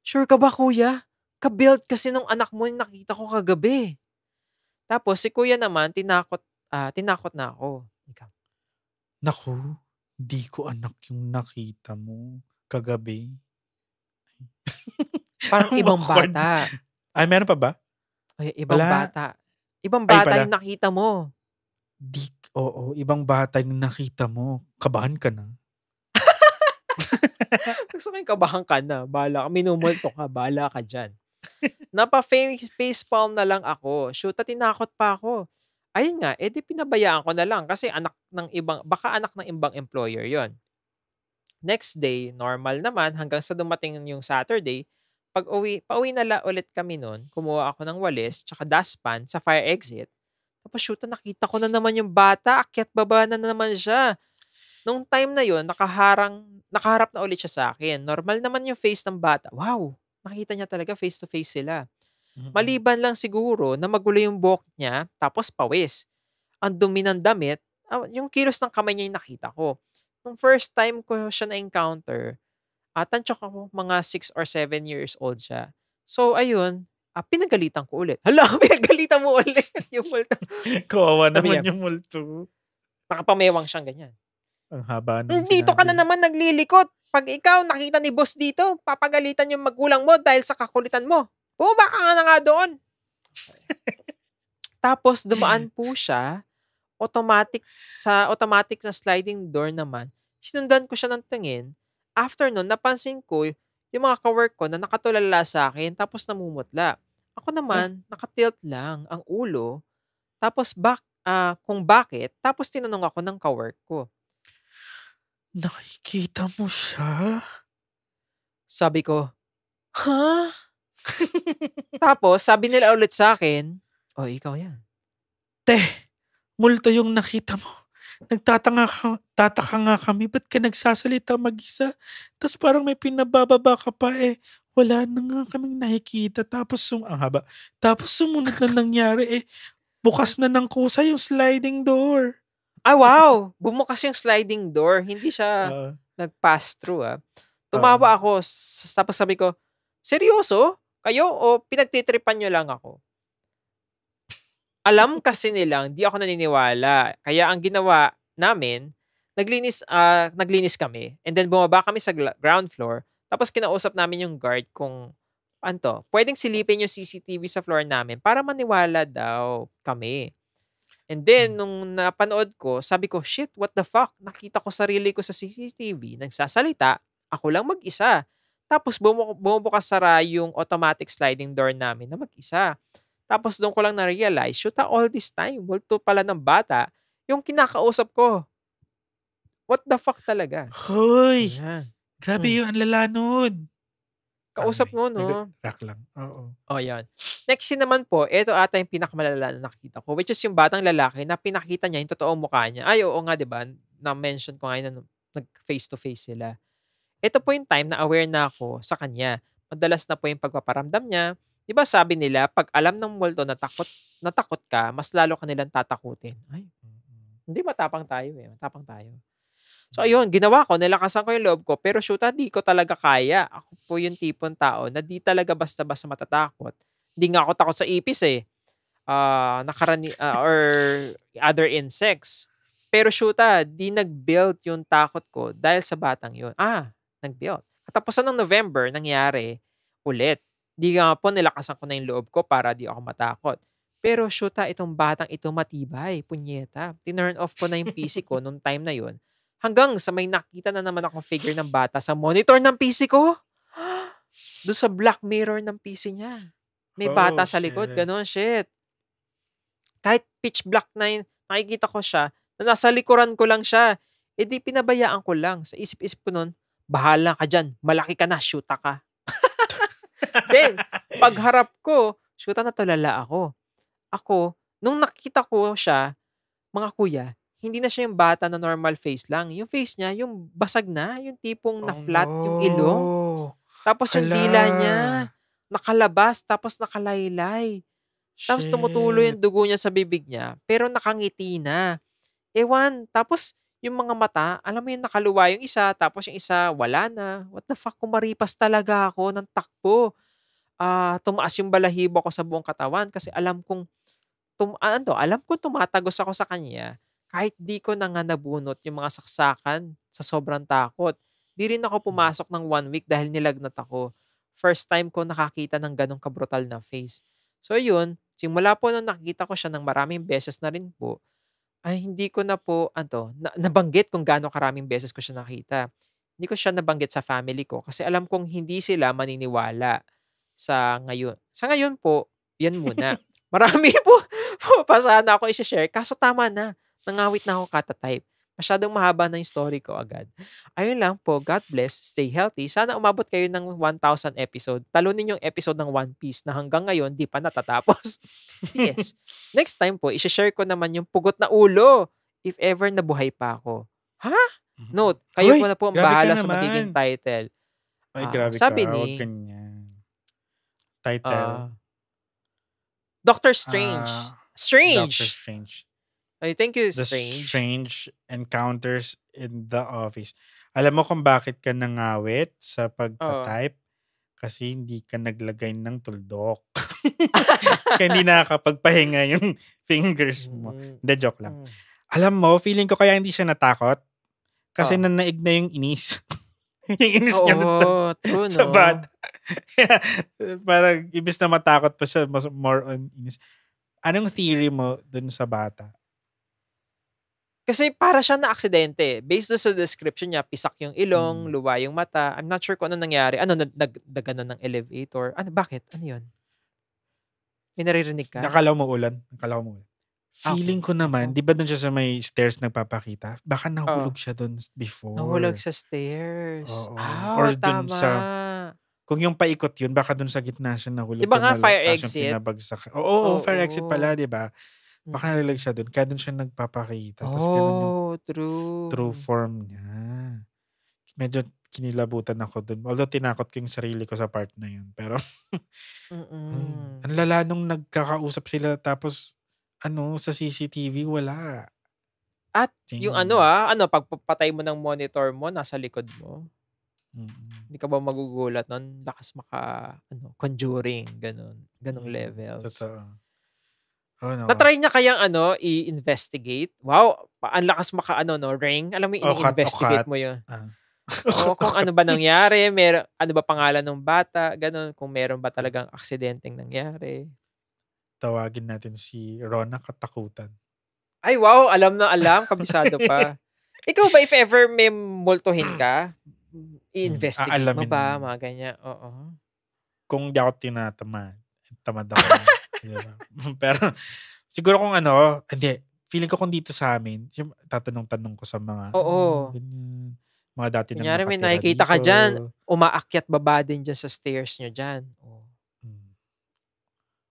Speaker 2: Sure ka ba kuya? Kabuild kasi nung anak mo yung nakita ko kagabi. Tapos si kuya naman tinakot, uh, tinakot na ako. Ikaw. Naku, Di
Speaker 1: ko anak yung nakita mo kagabi.
Speaker 2: Parang ibang bata.
Speaker 1: Ay, meron pa ba? Ay, ibang Wala. bata. Ibang bata pala. yung
Speaker 2: nakita mo.
Speaker 1: Di, oo, ibang bata yung nakita mo. Kabahan ka na.
Speaker 2: Gusto ko yung kabahan ka na. Bahala ka. Minumulto ka. Bahala ka dyan. Napa-facepalm na lang ako. Shoot, tinakot pa ako ayun nga, edi eh, pinabayaan ko na lang kasi anak ng ibang, baka anak ng ibang employer yon. Next day, normal naman hanggang sa dumating yung Saturday, pag uwi, pauwi na la ulit kami noon, kumuha ako ng walis, tsaka dustpan sa fire exit. Tapos shoot, nakita ko na naman yung bata, akyat baba na naman siya. Nung time na yon nakaharang, nakaharap na ulit siya sa akin. Normal naman yung face ng bata. Wow, nakita niya talaga face to face sila. Mm-hmm. Maliban lang siguro na magulo yung buhok niya tapos pawis. Ang dumi ng damit, ah, yung kilos ng kamay niya yung nakita ko. Nung first time ko siya na-encounter, uh, ah, tansya ko mga 6 or 7 years old siya. So ayun, uh, pinagalitan ko ulit. Hala, pinagalitan mo ulit yung multo. Kawawa naman yung multo. Nakapamewang siyang ganyan. Ang
Speaker 1: haba ng Dito
Speaker 2: sinabi. ka na naman naglilikot. Pag ikaw nakita ni boss dito, papagalitan yung magulang mo dahil sa kakulitan mo. Bumaba ka nga na nga doon. Tapos dumaan po siya, automatic sa automatic na sliding door naman. Sinundan ko siya ng tingin. After nun, napansin ko yung mga kawork ko na nakatulala sa akin tapos namumutla. Ako naman, hmm. nakatilt lang ang ulo. Tapos bak, uh, kung bakit, tapos tinanong ako ng kawork ko. Nakikita mo siya? Sabi ko, Ha? Huh? Tapos, sabi nila ulit sa akin, o, oh, ikaw yan.
Speaker 1: Te, multo yung nakita mo. Nagtatanga ka, tataka nga kami, ba't ka nagsasalita mag-isa? Tapos parang may pinabababa ka pa eh. Wala na nga kaming nakikita. Tapos, sum ang haba. Tapos sumunod na nangyari eh. Bukas na ng kusa yung sliding door. Ah, wow!
Speaker 2: Bumukas yung sliding door. Hindi siya uh, nag-pass through ah. ah. Tumawa uh, ako. Tapos sabi ko, seryoso? Kayo o pinagtitripan nyo lang ako? Alam kasi nilang di ako naniniwala. Kaya ang ginawa namin, naglinis, uh, naglinis kami. And then bumaba kami sa ground floor. Tapos kinausap namin yung guard kung anto, pwedeng silipin yung CCTV sa floor namin para maniwala daw kami. And then, hmm. nung napanood ko, sabi ko, shit, what the fuck? Nakita ko sarili ko sa CCTV, nagsasalita, ako lang mag-isa. Tapos bumuk- bumubukas sara yung automatic sliding door namin na mag-isa. Tapos doon ko lang na-realize, shoot all this time, multo pala ng bata, yung kinakausap ko. What the fuck talaga? Hoy! Ayan. Grabe hmm. yung anlala nun. Kausap mo, no?
Speaker 1: Rack lang. Oo.
Speaker 2: O, yan. Next scene naman po, ito ata yung pinakamalala na nakita ko, which is yung batang lalaki na pinakita niya yung totoong mukha niya. Ay, oo nga, di ba? Na-mention ko nga na nag-face-to-face sila. Ito po yung time na aware na ako sa kanya. Madalas na po yung pagpaparamdam niya. Di ba sabi nila, pag alam ng multo na takot, na takot ka, mas lalo ka nilang tatakutin. Ay, hindi matapang tayo eh. Matapang tayo. So mm. ayun, ginawa ko, nilakasan ko yung loob ko, pero shoot, ah, di ko talaga kaya. Ako po yung tipong tao na di talaga basta-basta matatakot. Hindi nga ako takot sa ipis eh. Uh, nakarani, uh, or other insects. Pero shoot, di nag-build yung takot ko dahil sa batang yun. Ah, nag-build. Katapusan ng November, nangyari ulit. Di nga po, nilakasan ko na yung loob ko para di ako matakot. Pero shoota, itong batang ito matibay, punyeta. Tinurn off ko na yung PC ko nung time na yun. Hanggang sa may nakita na naman akong figure ng bata sa monitor ng PC ko. Doon sa black mirror ng PC niya. May oh, bata sa likod, shit. ganun, shit. Kahit pitch black na yun, nakikita ko siya, na nasa likuran ko lang siya. E di pinabayaan ko lang. Sa isip-isip ko nun, bahala ka dyan, malaki ka na, shoota ka. Then, pagharap ko, shoota na tulala ako. Ako, nung nakita ko siya, mga kuya, hindi na siya yung bata na normal face lang. Yung face niya, yung basag na, yung tipong na flat oh, no. yung ilong. Tapos Kala. yung dila niya, nakalabas, tapos nakalaylay. Shit. Tapos tumutulo yung dugo niya sa bibig niya, pero nakangiti na. Ewan, tapos yung mga mata, alam mo yung nakaluwa yung isa, tapos yung isa, wala na. What the fuck, kumaripas talaga ako ng takbo. Uh, tumaas yung balahibo ko sa buong katawan kasi alam kong, tum ah, ano, alam kong tumatagos ako sa kanya kahit di ko na nga nabunot yung mga saksakan sa sobrang takot. Di rin ako hmm. pumasok ng one week dahil nilagnat ako. First time ko nakakita ng ganong kabrutal na face. So yun, simula po nung nakikita ko siya ng maraming beses na rin po, ay hindi ko na po, anto na, nabanggit kung gaano karaming beses ko siya nakita. Hindi ko siya nabanggit sa family ko kasi alam kong hindi sila maniniwala sa ngayon. Sa ngayon po, yan muna. Marami po, pa ako i-share. Kaso tama na. Nangawit na ako kata-type. Masyadong mahaba na yung story ko agad. Ayun lang po, God bless, stay healthy. Sana umabot kayo ng 1,000 episode. Talunin yung episode ng One Piece na hanggang ngayon di pa natatapos. yes. Next time po, isi-share ko naman yung pugot na ulo if ever nabuhay pa ako. Ha? Huh? Mm-hmm. Note, kayo Uy, po na po ang bahala sa magiging title. Ay, uh, ah, grabe sabi ka. Ni, Title. Uh, Doctor Strange. Uh, ah, Strange. Doctor Strange. I think you strange.
Speaker 1: strange encounters in the office. Alam mo kung bakit ka nangawit sa pagta-type? Kasi hindi ka naglagay ng tuldok. Kaya hindi nakakapagpahinga yung fingers mo. Hmm. Hindi, joke lang. Hmm. Alam mo, feeling ko kaya hindi siya natakot. Kasi oh. nanaig na yung inis. yung inis Oo, niya dun sa, true, sa no? bad. parang ibis na matakot pa siya, mas, more on inis. Anong theory mo dun sa bata?
Speaker 2: Kasi para siya na aksidente. Eh. Based sa description niya, pisak yung ilong, mm. luwa yung mata. I'm not sure kung ano nangyari. Ano, nagdagan na ng elevator. Ano, bakit? Ano yun? May naririnig ka? Nakalaw
Speaker 1: mo ulan. Nakalaw mo ulan. Ah, Feeling okay. ko naman, di ba doon siya sa may stairs nagpapakita? Baka nahulog oh. siya doon before. Nahulog
Speaker 2: sa stairs. Oo. Oh, Or doon sa...
Speaker 1: Kung yung paikot yun, baka doon sa gitna siya nahulog. Di ba nga fire exit? Pinabagsak. Oo, oh, oh, oh, fire exit pala, di ba? Makaralag mm. siya dun. Kaya dun siya nagpapakita. Oh, Tapos yung
Speaker 2: true. true
Speaker 1: form niya. Medyo kinilabutan ako dun. Although tinakot ko yung sarili ko sa part na yun. Pero, um, ang lala nung nagkakausap sila tapos, ano, sa CCTV, wala.
Speaker 2: At Dang. yung ano ah, ano, pagpapatay mo ng monitor mo, nasa likod mo. Mm-hmm. Hindi ka ba magugulat nun? Lakas maka, ano, conjuring, ganun. Ganong mm levels. Totoo. Oh, no. Na-try niya kayang ano, i-investigate. Wow, ang lakas maka ano no, ring. Alam mo, oh, oh, i investigate mo 'yun. Uh. Ah. o, kung ano ba nangyari, mer ano ba pangalan ng bata, ganun, kung meron ba talagang aksidenteng nangyari.
Speaker 1: Tawagin natin si Rona Katakutan.
Speaker 2: Ay wow, alam na alam, kabisado pa. Ikaw ba if ever may multuhin ka, hmm, i-investigate hmm, mo ba, mga ganyan? Oo. Kung
Speaker 1: di ako tinatama, tamad ako. Pero, siguro kung ano, hindi, feeling ko kung dito sa amin, tatanong-tanong ko sa mga, Oo. Ganyan, mga dati na Kunyari, may nakikita ka dyan,
Speaker 2: umaakyat baba din dyan sa stairs nyo dyan. Oh.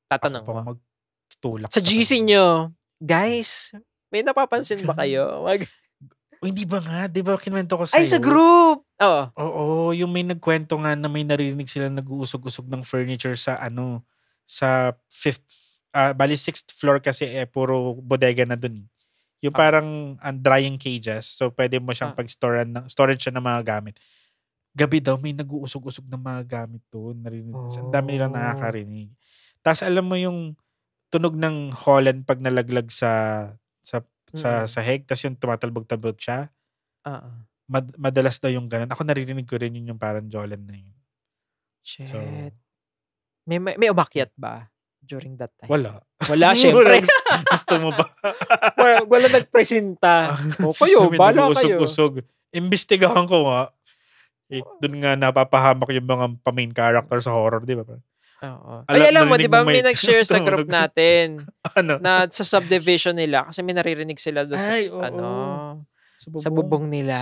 Speaker 2: Tatanong Ako mo. Magtutulak. Sa, sa GC nyo, guys, may napapansin ba kayo? Mag- O, hindi ba nga? Di ba kinwento ko sa'yo? Ay, sa group!
Speaker 1: Oo. Oo, yung may nagkwento nga na may narinig sila nag-uusog-usog ng furniture sa ano, sa fifth, uh, ah, bali sixth floor kasi eh, puro bodega na dun. Eh. Yung ah. parang ang ah, drying cages. So, pwede mo siyang ah. pag-store ng, storage siya ng mga gamit. Gabi daw, may nag-uusog-usog ng mga gamit doon. Narinig. Oh. Ang dami lang oh. nakakarinig. Tapos alam mo yung tunog ng Holland pag nalaglag sa sa mm. sa sahig tapos yung tumatalbog-talbog siya. Uh-uh. Mad- madalas daw yung ganun. Ako naririnig ko rin yun yung parang Jolan na yun. Shit. So,
Speaker 2: may, may, may umakyat ba during that time? Wala. Wala, syempre. Gusto mo
Speaker 1: ba? wala, wala nagpresenta. O kayo, Kami bala kayo. usog Imbestigahan ko nga. Eh, oh. doon nga napapahamak yung mga main character sa horror, di ba?
Speaker 2: Oo. Alam, Ay, alam mo, di ba may, may nag-share sa group natin ano? na sa subdivision nila kasi may naririnig sila doon sa, Ay, oo, ano, sa, bubong. sa bubong nila.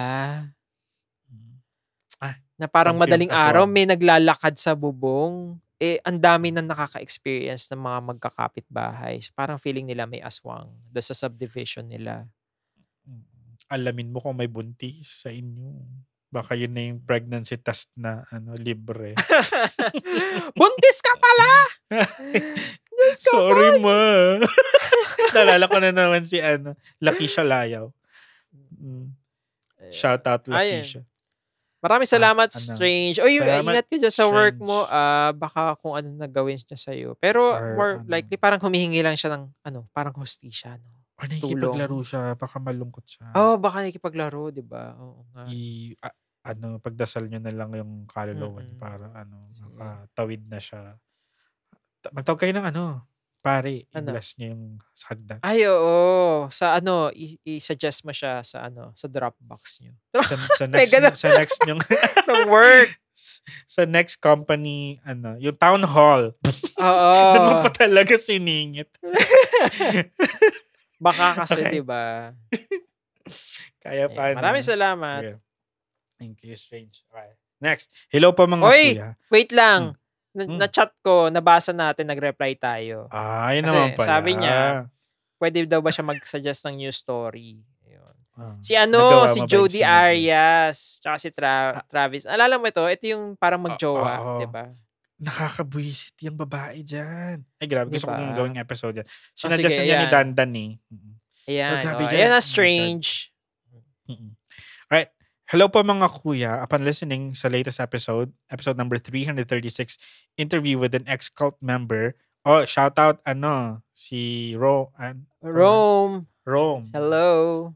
Speaker 2: Mm. Ay, na parang madaling araw may naglalakad sa bubong eh, ang dami na nakaka-experience ng mga magkakapit bahay. So, parang feeling nila may aswang do sa subdivision nila.
Speaker 1: Mm-hmm. Alamin mo kung may buntis sa inyo. Baka yun na yung pregnancy test na ano libre.
Speaker 2: buntis ka pala!
Speaker 1: Diyos Sorry ma. Nalala ko na naman si ano, Lakisha Layaw.
Speaker 2: Mm. Shout out Lakisha. Ayun. Maraming ah, salamat, ah, ano, Strange. Oy, salamat, ingat ka dyan sa strange. work mo. Uh, baka kung ano nagawin niya sa'yo. Pero Or, more ano, likely, parang humihingi lang siya ng, ano, parang hostisya. No? Or nakikipaglaro
Speaker 1: siya. Baka malungkot siya.
Speaker 2: Oo, oh, baka nakikipaglaro, di ba? Oo nga. I,
Speaker 1: a, ano, pagdasal niyo na lang yung kaluluwa mm-hmm. para ano, makatawid na siya. Magtawag kayo ng ano, pare, ano? i-bless niya yung hagdan. Ay,
Speaker 2: oo. Sa ano, i- suggest mo siya sa ano, sa Dropbox niyo. sa, sa next,
Speaker 1: sa next niyo. ng work. Sa next company, ano, yung town hall. Oo. Naman pa talaga siningit. Baka kasi, okay. di ba? Kaya pa. Eh, maraming
Speaker 2: salamat. Okay.
Speaker 1: Thank you, strange. Okay. Next. Hello po mga Oy, kuya.
Speaker 2: wait lang. Hmm. Na-chat hmm. ko, nabasa natin, nagreply tayo. Ah, yun Kasi naman pala. sabi niya, pwede daw ba siya mag-suggest ng new story? Yun. Ah. si ano, si Jody Arias, tsaka si Tra- ah. Travis. Alala mo ito, ito yung parang ah, mag-jowa, oh, oh, oh. di ba? Nakakabwisit
Speaker 1: yung babae dyan. Ay, grabe. Gusto diba? ko nung gawing episode yan. Sinadjust oh, niya ni Dandan eh.
Speaker 2: Ayan. Oh, grabe, oh. Ayan na oh strange. Mm-mm.
Speaker 1: Hello po mga kuya. Upon listening sa latest episode, episode number 336, interview with an ex-cult member. Oh, shout out ano, si Ro an, Rome. Rome. Hello.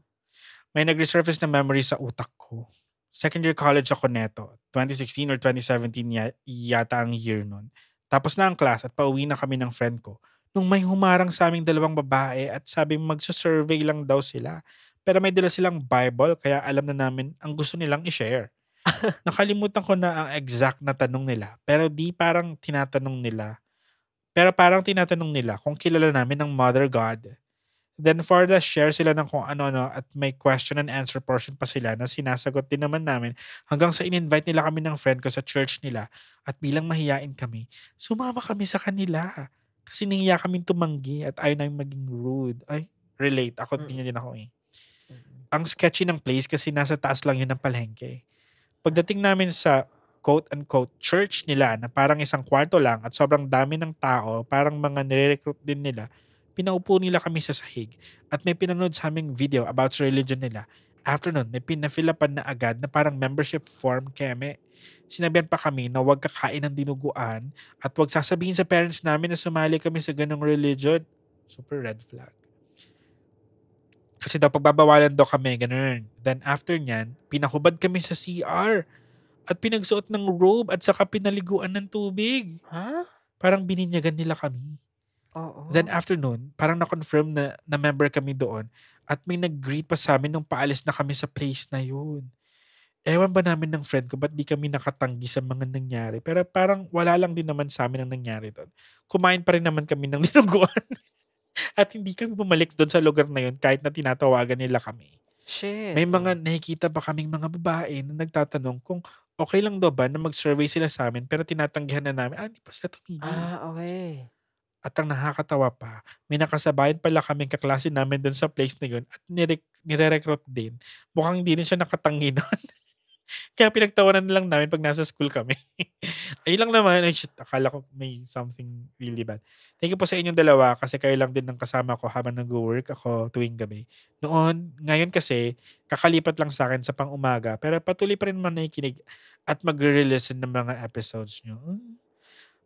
Speaker 1: May nag-resurface na memory sa utak ko. Second year college ako neto. 2016 or 2017 yata ang year nun. Tapos na ang class at pauwi na kami ng friend ko. Nung may humarang sa aming dalawang babae at sabing magsusurvey lang daw sila. Pero may dala silang Bible, kaya alam na namin ang gusto nilang i-share. Nakalimutan ko na ang exact na tanong nila, pero di parang tinatanong nila. Pero parang tinatanong nila kung kilala namin ang Mother God. Then for the share sila ng kung ano-ano at may question and answer portion pa sila na sinasagot din naman namin hanggang sa in-invite nila kami ng friend ko sa church nila at bilang mahiyain kami, sumama kami sa kanila. Kasi nahiya kami tumanggi at ayaw namin maging rude. Ay, relate. Ako, mm. ganyan din ako eh ang sketchy ng place kasi nasa taas lang yun ng palengke. Pagdating namin sa quote-unquote church nila na parang isang kwarto lang at sobrang dami ng tao, parang mga nire-recruit din nila, pinaupo nila kami sa sahig at may pinanood sa aming video about sa religion nila. Afternoon, may pinafilapan na agad na parang membership form keme. Sinabihan pa kami na huwag kakain ng dinuguan at huwag sasabihin sa parents namin na sumali kami sa ganong religion. Super red flag. Kasi daw pagbabawalan daw kami, ganun. Then after nyan, pinahubad kami sa CR at pinagsuot ng robe at saka pinaliguan ng tubig. Ha? Huh? Parang bininyagan nila kami. Oo. Then after noon, parang na-confirm na, na member kami doon at may nag-greet pa sa amin nung paalis na kami sa place na yun. Ewan ba namin ng friend ko, ba't di kami nakatanggi sa mga nangyari? Pero parang wala lang din naman sa amin ang nangyari doon. Kumain pa rin naman kami ng linuguan. At hindi kami bumalik doon sa lugar na yun kahit na tinatawagan nila kami. Shit. May mga nakikita pa kaming mga babae na nagtatanong kung okay lang daw ba na mag-survey sila sa amin pero tinatanggihan na namin, ah, hindi pa sila tumigil. Ah, okay. At ang nakakatawa pa, may nakasabayan pala kaming kaklase namin doon sa place na yun at nire- nire-recruit din. Mukhang hindi rin siya nakatanggi nun. Kaya pinagtawanan lang namin pag nasa school kami. Ayun lang naman. Ay, shit, akala ko may something really bad. Thank you po sa inyong dalawa kasi kayo lang din ng kasama ko habang nag-work ako tuwing gabi. Noon, ngayon kasi, kakalipat lang sa akin sa pang-umaga pero patuloy pa rin man nakikinig at magre release ng mga episodes nyo. Hmm.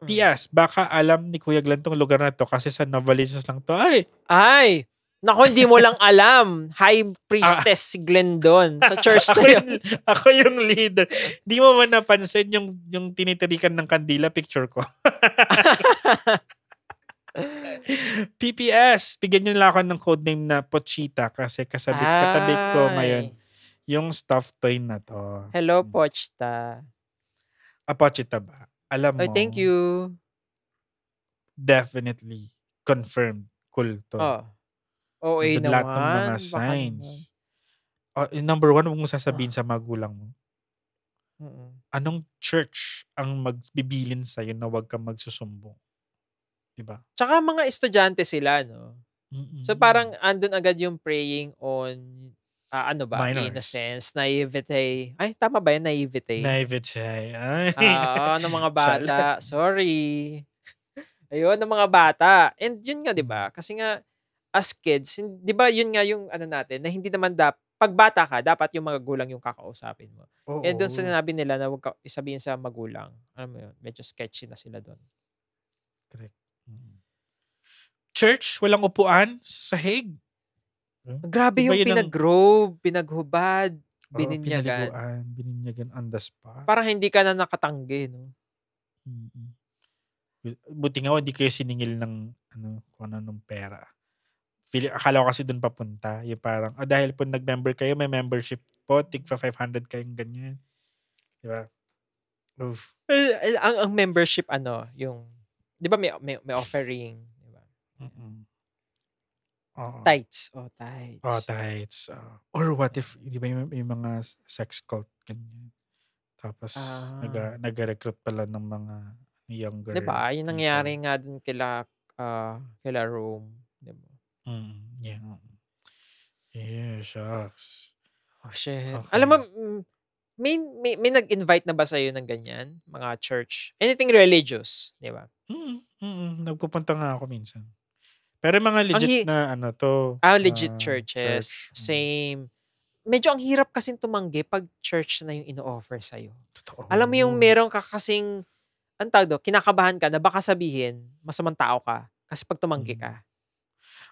Speaker 1: P.S. Baka alam ni Kuya Glenn tong lugar na to kasi sa Novaliches lang to. Ay! Ay! Nako, hindi mo lang alam. High Priestess ah. Glendon. Sa church na yun. ako, ako yung leader. Hindi mo man napansin yung, yung tinitirikan ng kandila picture ko? PPS, bigyan nyo lang ako ng codename na Pochita kasi kasabit Ay. katabi ko ngayon yung stuffed toy na to.
Speaker 2: Hello, hmm. Pochita. A ah, Pochita ba? Alam mo. Oh, thank you.
Speaker 1: Definitely confirmed. Cool to. Oh. OA naman. Lahat ng mga signs. Uh, number one, huwag ah. mo sasabihin sa magulang mo. Uh-uh. Anong church ang magbibilin sa'yo na huwag kang magsusumbong? Diba?
Speaker 2: Tsaka mga estudyante sila, no? Mm-mm. So parang andun agad yung praying on uh, ano ba, Minors. sense, naivete. Ay, tama ba yan? Naivete. Naivete. Ay. Uh, ah, ng ano, mga bata. Sorry. Ayun, ng ano, mga bata. And yun nga, di ba? Mm. Kasi nga, as kids, 'di ba 'yun nga yung ano natin na hindi naman dapat pagbata ka, dapat yung mga gulang yung kakausapin mo. Eh, Oo, eh doon sinabi nila na wag ka isabihin sa magulang. Ano mo yun, medyo sketchy na sila doon. Correct. Church, walang upuan sa sahig.
Speaker 1: Huh? Hmm? Grabe diba yung pinag-grow,
Speaker 2: ng... pinaghubad, oh, bininyagan. Bininyagan on the spot. Parang hindi ka na nakatanggi, no?
Speaker 1: Mm-hmm. Buti nga hindi kayo siningil ng ano, kung ano ng pera. Fili, akala ko kasi doon papunta. Yung parang, oh, dahil po nag-member kayo, may membership po, tigpa 500 kayong ganyan. Di ba? Oof.
Speaker 2: Well, eh, ang, ang membership, ano, yung, di ba may, may, may offering? Di ba? mm Oh. Tights. Oh, tights. Oh, tights. Uh,
Speaker 1: Or what if, di ba yung, yung mga sex cult, ganyan. Tapos, ah. naga, nag-recruit pala ng mga younger. Di ba?
Speaker 2: Yung nangyari nga dun kila, uh, kila Rome Mm, yeah. Mm.
Speaker 1: Yeah, shucks. Oh, shit. Okay. Alam
Speaker 2: mo, mm, may, may, may nag-invite na ba sa'yo ng ganyan? Mga church? Anything religious, di ba? Mm,
Speaker 1: mm, nagpupunta nga ako minsan. Pero mga legit hi- na ano to. Ah, legit uh,
Speaker 2: churches. Church. Mm. Same. Medyo ang hirap kasi tumanggi pag church na yung ino-offer sa'yo. Totoo. Alam mo yung meron ka kasing, ang tawag do, kinakabahan ka na baka sabihin, masamang tao ka. Kasi pag tumanggi mm. ka,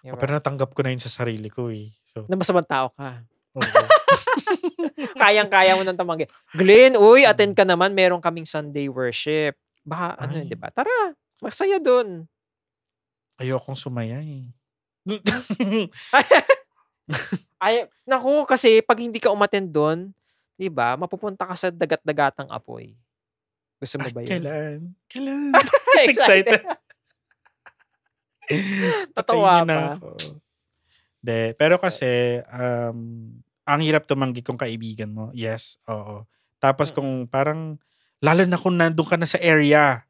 Speaker 2: Diba?
Speaker 1: Oh, pero natanggap ko na yun sa sarili
Speaker 2: ko eh. So, na masamang tao ka. Okay. Oh, Kayang-kaya mo nang tamanggi. Glenn, uy, attend ka naman. Meron kaming Sunday worship. Baka, ano, Ay. ano yun, di ba? Tara, magsaya dun.
Speaker 1: Ayokong sumaya eh.
Speaker 2: Ay, naku, kasi pag hindi ka umattend doon, di ba, mapupunta ka sa dagat-dagatang apoy. Gusto mo ba yun? Kailan? Kailan? Excited. Patawa pa. Ako.
Speaker 1: De, pero kasi, um, ang hirap tumanggi kung kaibigan mo. Yes, oo. Tapos hmm kung parang, lalo na kung nandun ka na sa area,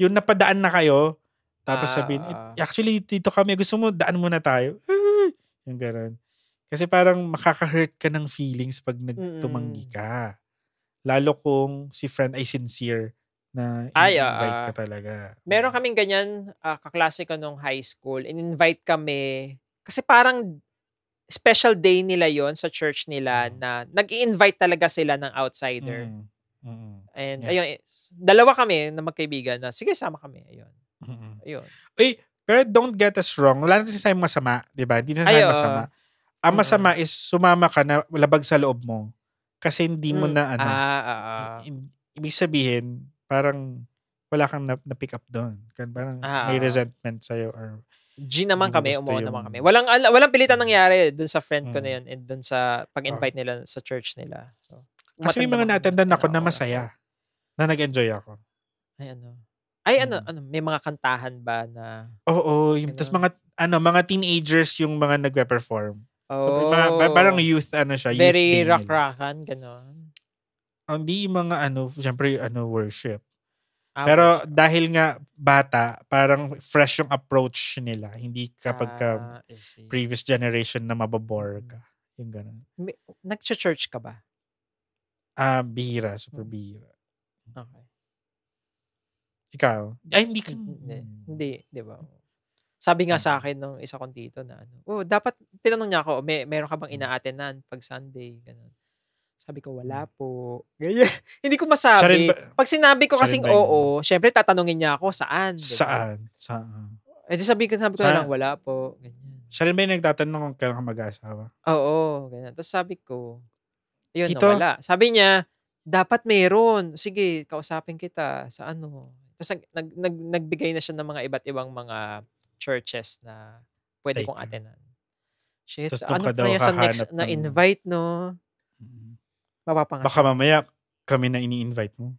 Speaker 1: yun, napadaan na kayo, tapos eh, ah. sabihin, actually, dito kami, gusto mo, daan muna tayo. yung ganun. Kasi parang makaka-hurt ka ng feelings pag nagtumanggi mm. ka. Lalo kung si friend ay sincere na Ay, invite uh, ah, ka talaga.
Speaker 2: Meron kaming ganyan, uh, kaklase ko nung high school, in-invite kami, kasi parang special day nila yon sa church nila mm. na nag invite talaga sila ng outsider. Mm. Mm. And yeah. ayun, dalawa kami na magkaibigan na sige sama kami, ayun. Mm-hmm. Ayun.
Speaker 1: Uy, pero don't get us wrong, wala natin sinasabing masama, 'di ba? Hindi sinasabing masama. Ang masama mm is sumama ka na labag sa loob mo kasi hindi mo mm. na ano. Ah, ah, ah. I- ibig sabihin, parang wala kang na- na-pick up doon. Parang ah. may resentment sa sa'yo or
Speaker 2: G naman kami, umuwi yung... naman kami. Walang walang pilitan mm. nangyari doon sa friend ko mm. na yun and doon sa pag-invite oh. nila sa church nila. So, Kasi may mga
Speaker 1: natendan ako na masaya na nag-enjoy ako.
Speaker 2: Ay ano. Ay ano, hmm. ano may mga kantahan ba na
Speaker 1: Oo, oh, oh, yung tas mga ano, mga teenagers yung mga nagpe-perform. Oh. So, parang youth ano siya, youth Very
Speaker 2: rock-rockan gano'n
Speaker 1: hindi mga ano, syempre yung ano worship. Ah, Pero worship. dahil nga bata, parang fresh yung approach nila. Hindi kapag ka ah, previous generation na mababore ka. Mm-hmm. Yung ganun.
Speaker 2: Nag-church ka ba?
Speaker 1: Ah, uh, bihira. Super mm. bihira. Okay. Ikaw?
Speaker 2: Ay, hindi ka. Hmm. Hindi, hindi di ba? Sabi nga sa mm. akin nung isa kong tito na ano, oh, dapat, tinanong niya ako, may, meron ka bang mm. inaatenan pag Sunday? Ganun. Sabi ko, wala hmm. po. Ganyan. hindi ko masabi. Ba, Pag sinabi ko kasing oo, ano? syempre tatanungin niya ako, saan? Diba? Saan? Saan? Eh, di sabi ko, sabi ko lang, wala po. Ganyan. Siya rin ba yung nagtatanong kung kailan
Speaker 1: ka mag-asawa?
Speaker 2: Oo, ganyan. Tapos sabi ko, yun, Tito? wala. Sabi niya, dapat meron. Sige, kausapin kita sa ano. Tapos nag, nag, nagbigay na siya ng mga iba't ibang mga churches na pwede Take kong atenan. Shit, ano kaya sa next na invite, no? Mm-hmm. Mapapangasawa. Baka mamaya
Speaker 1: kami na ini-invite mo.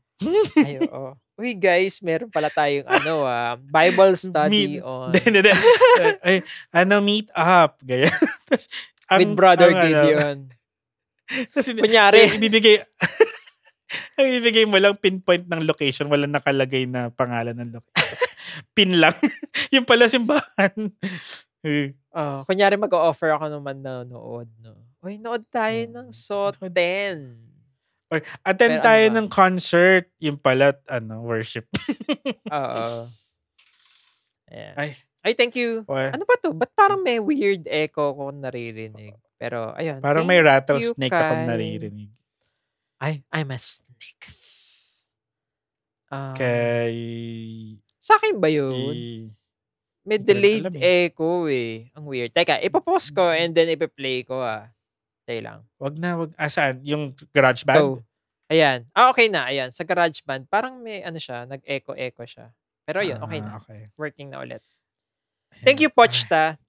Speaker 2: Ay, oo. Uy, guys, meron pala tayong ano, ah, Bible study meet, on... Hindi, hindi.
Speaker 1: Ay, ano, meet up. Gaya. ang, With Brother ang, ano, Gideon.
Speaker 2: Ano, Kunyari.
Speaker 1: ibibigay, ang ibibigay mo lang pinpoint ng location, walang nakalagay na pangalan ng location.
Speaker 2: Pin lang. yung pala simbahan. uh, kunyari mag-offer ako naman na nood, no? Uy, nood tayo ng Soten. Or attend Pero ano tayo
Speaker 1: ano? ng concert. Yung pala, ano, worship.
Speaker 2: Oo. Yeah. Ay. Ay, thank you. What? Ano ba to? Ba't parang may weird echo ko naririnig? Pero, ayun. Parang may rattlesnake akong naririnig. Ay, I'm a snake. Um, kay... Sa akin ba yun? Kay... May delayed eh. echo eh. Ang weird. Teka, ipopause ko hmm. and then ipiplay ko ah. Tay lang.
Speaker 1: Wag na, wag. Ah, saan? Yung garage band? Go.
Speaker 2: Ayan. Ah, okay na. Ayan. Sa garage band, parang may ano siya, nag-echo-echo siya. Pero yun, ah, okay na. Okay. Working na ulit. Thank you, Pochta.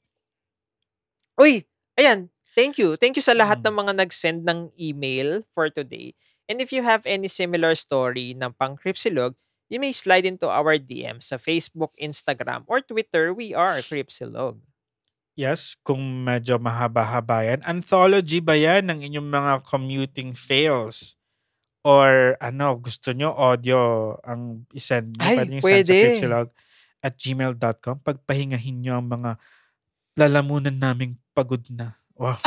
Speaker 2: Uy, ayan. Thank you. Thank you sa lahat mm. ng mga nag-send ng email for today. And if you have any similar story ng pang-Cripsilog, you may slide into our DM sa Facebook, Instagram, or Twitter. We are Cripsilog.
Speaker 1: Yes, kung medyo mahaba-haba yan. Anthology ba yan ng inyong mga commuting fails? Or ano, gusto nyo audio ang isend nyo? Ay, pwede. pwede. at gmail.com. Pagpahingahin nyo ang mga lalamunan naming pagod na. Wow.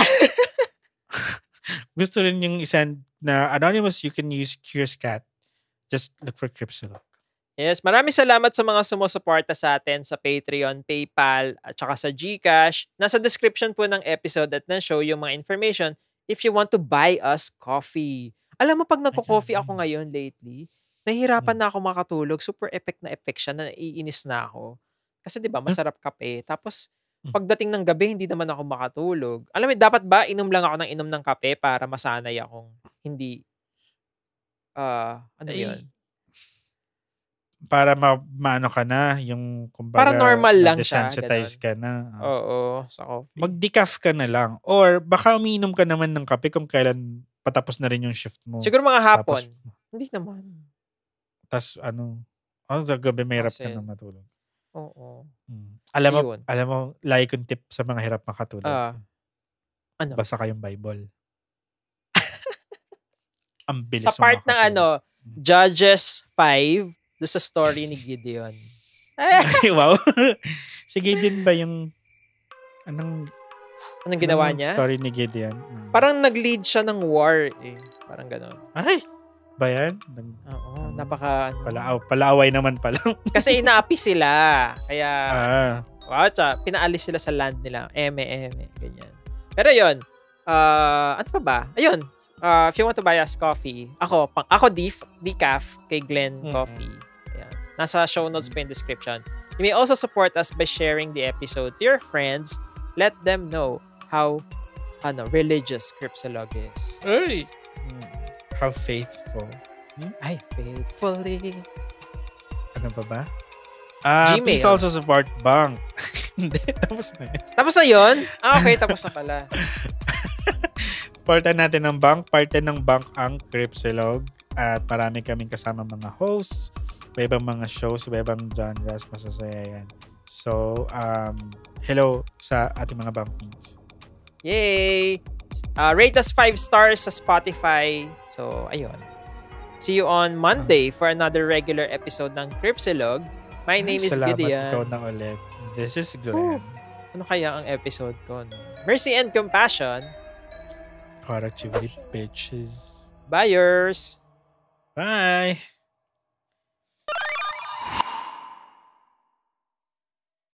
Speaker 1: gusto rin yung isend na anonymous, you can use Curious Cat. Just look for Cripsilog.
Speaker 2: Yes, maraming salamat sa mga sumusuporta sa atin sa Patreon, PayPal, at saka sa GCash. Nasa description po ng episode at ng show yung mga information if you want to buy us coffee. Alam mo, pag nagko-coffee ako ngayon lately, nahihirapan hmm. na ako makatulog. Super effect na effect siya na naiinis na ako. Kasi 'di ba, hmm. masarap kape. Tapos hmm. pagdating ng gabi, hindi naman ako makatulog. Alam mo, dapat ba inom lang ako ng inom ng kape para masanay akong hindi uh, ano 'yun?
Speaker 1: para ma- maano ka na, yung kumbaga, para normal lang siya. Desensitize ka na. Ah.
Speaker 2: Oo, oh, sa coffee.
Speaker 1: Mag-decaf ka na lang. Or baka umiinom ka naman ng kape kung kailan patapos na rin yung shift mo. Siguro mga hapon. Tapos, Hindi naman. Tapos ano, ano sa gabi may hirap ka na matulog.
Speaker 2: Oo. Oh,
Speaker 1: hmm. Alam mo, Iyon. alam mo, lagi kong tip sa mga hirap makatulog. Uh, ano? Basa kayong Bible. Ang bilis Sa part
Speaker 2: ng ano, hmm. Judges 5, do sa story ni Gideon. wow. si Gideon ba yung anong anong ginawa anong niya? Story
Speaker 1: ni Gideon. Hmm.
Speaker 2: Parang nag-lead siya ng war eh. Parang ganoon. Ay. Bayan? Oo, um, napaka ano.
Speaker 1: palaaw, palaaway naman pala.
Speaker 2: kasi inaapi sila. Kaya ah. wow, tsa, pinaalis sila sa land nila. Eme, eme, ganyan. Pero yon uh, ah, ano pa ba? Ayun, uh, if you want to buy us coffee, ako, pang, ako def, decaf kay Glenn hmm Coffee. Nasa show notes pa yung description. You may also support us by sharing the episode to your friends. Let them know how ano, religious Cripsalog is. Hey! Hmm.
Speaker 1: How faithful. Hmm? Ay,
Speaker 2: faithfully. Ano pa ba? Uh, Gmail. Please also
Speaker 1: support Bang. Hindi, tapos na yun.
Speaker 2: Tapos na yun? Ah, okay, tapos na pala.
Speaker 1: Partan natin ng bank. Parte ng bank ang Cripsilog. At marami kaming kasama mga hosts iba mga shows, iba ibang genres, masasaya yan. So, um, hello sa ating mga bumpings.
Speaker 2: Yay! Uh, rate us 5 stars sa Spotify. So, ayun. See you on Monday ah. for another regular episode ng Cripsilog. My name is salamat Gideon. Salamat ikaw na
Speaker 1: ulit. This is Glenn.
Speaker 2: Ooh, ano kaya ang episode ko? No? Mercy and Compassion.
Speaker 1: Productivity bitches.
Speaker 2: Buyers. Bye!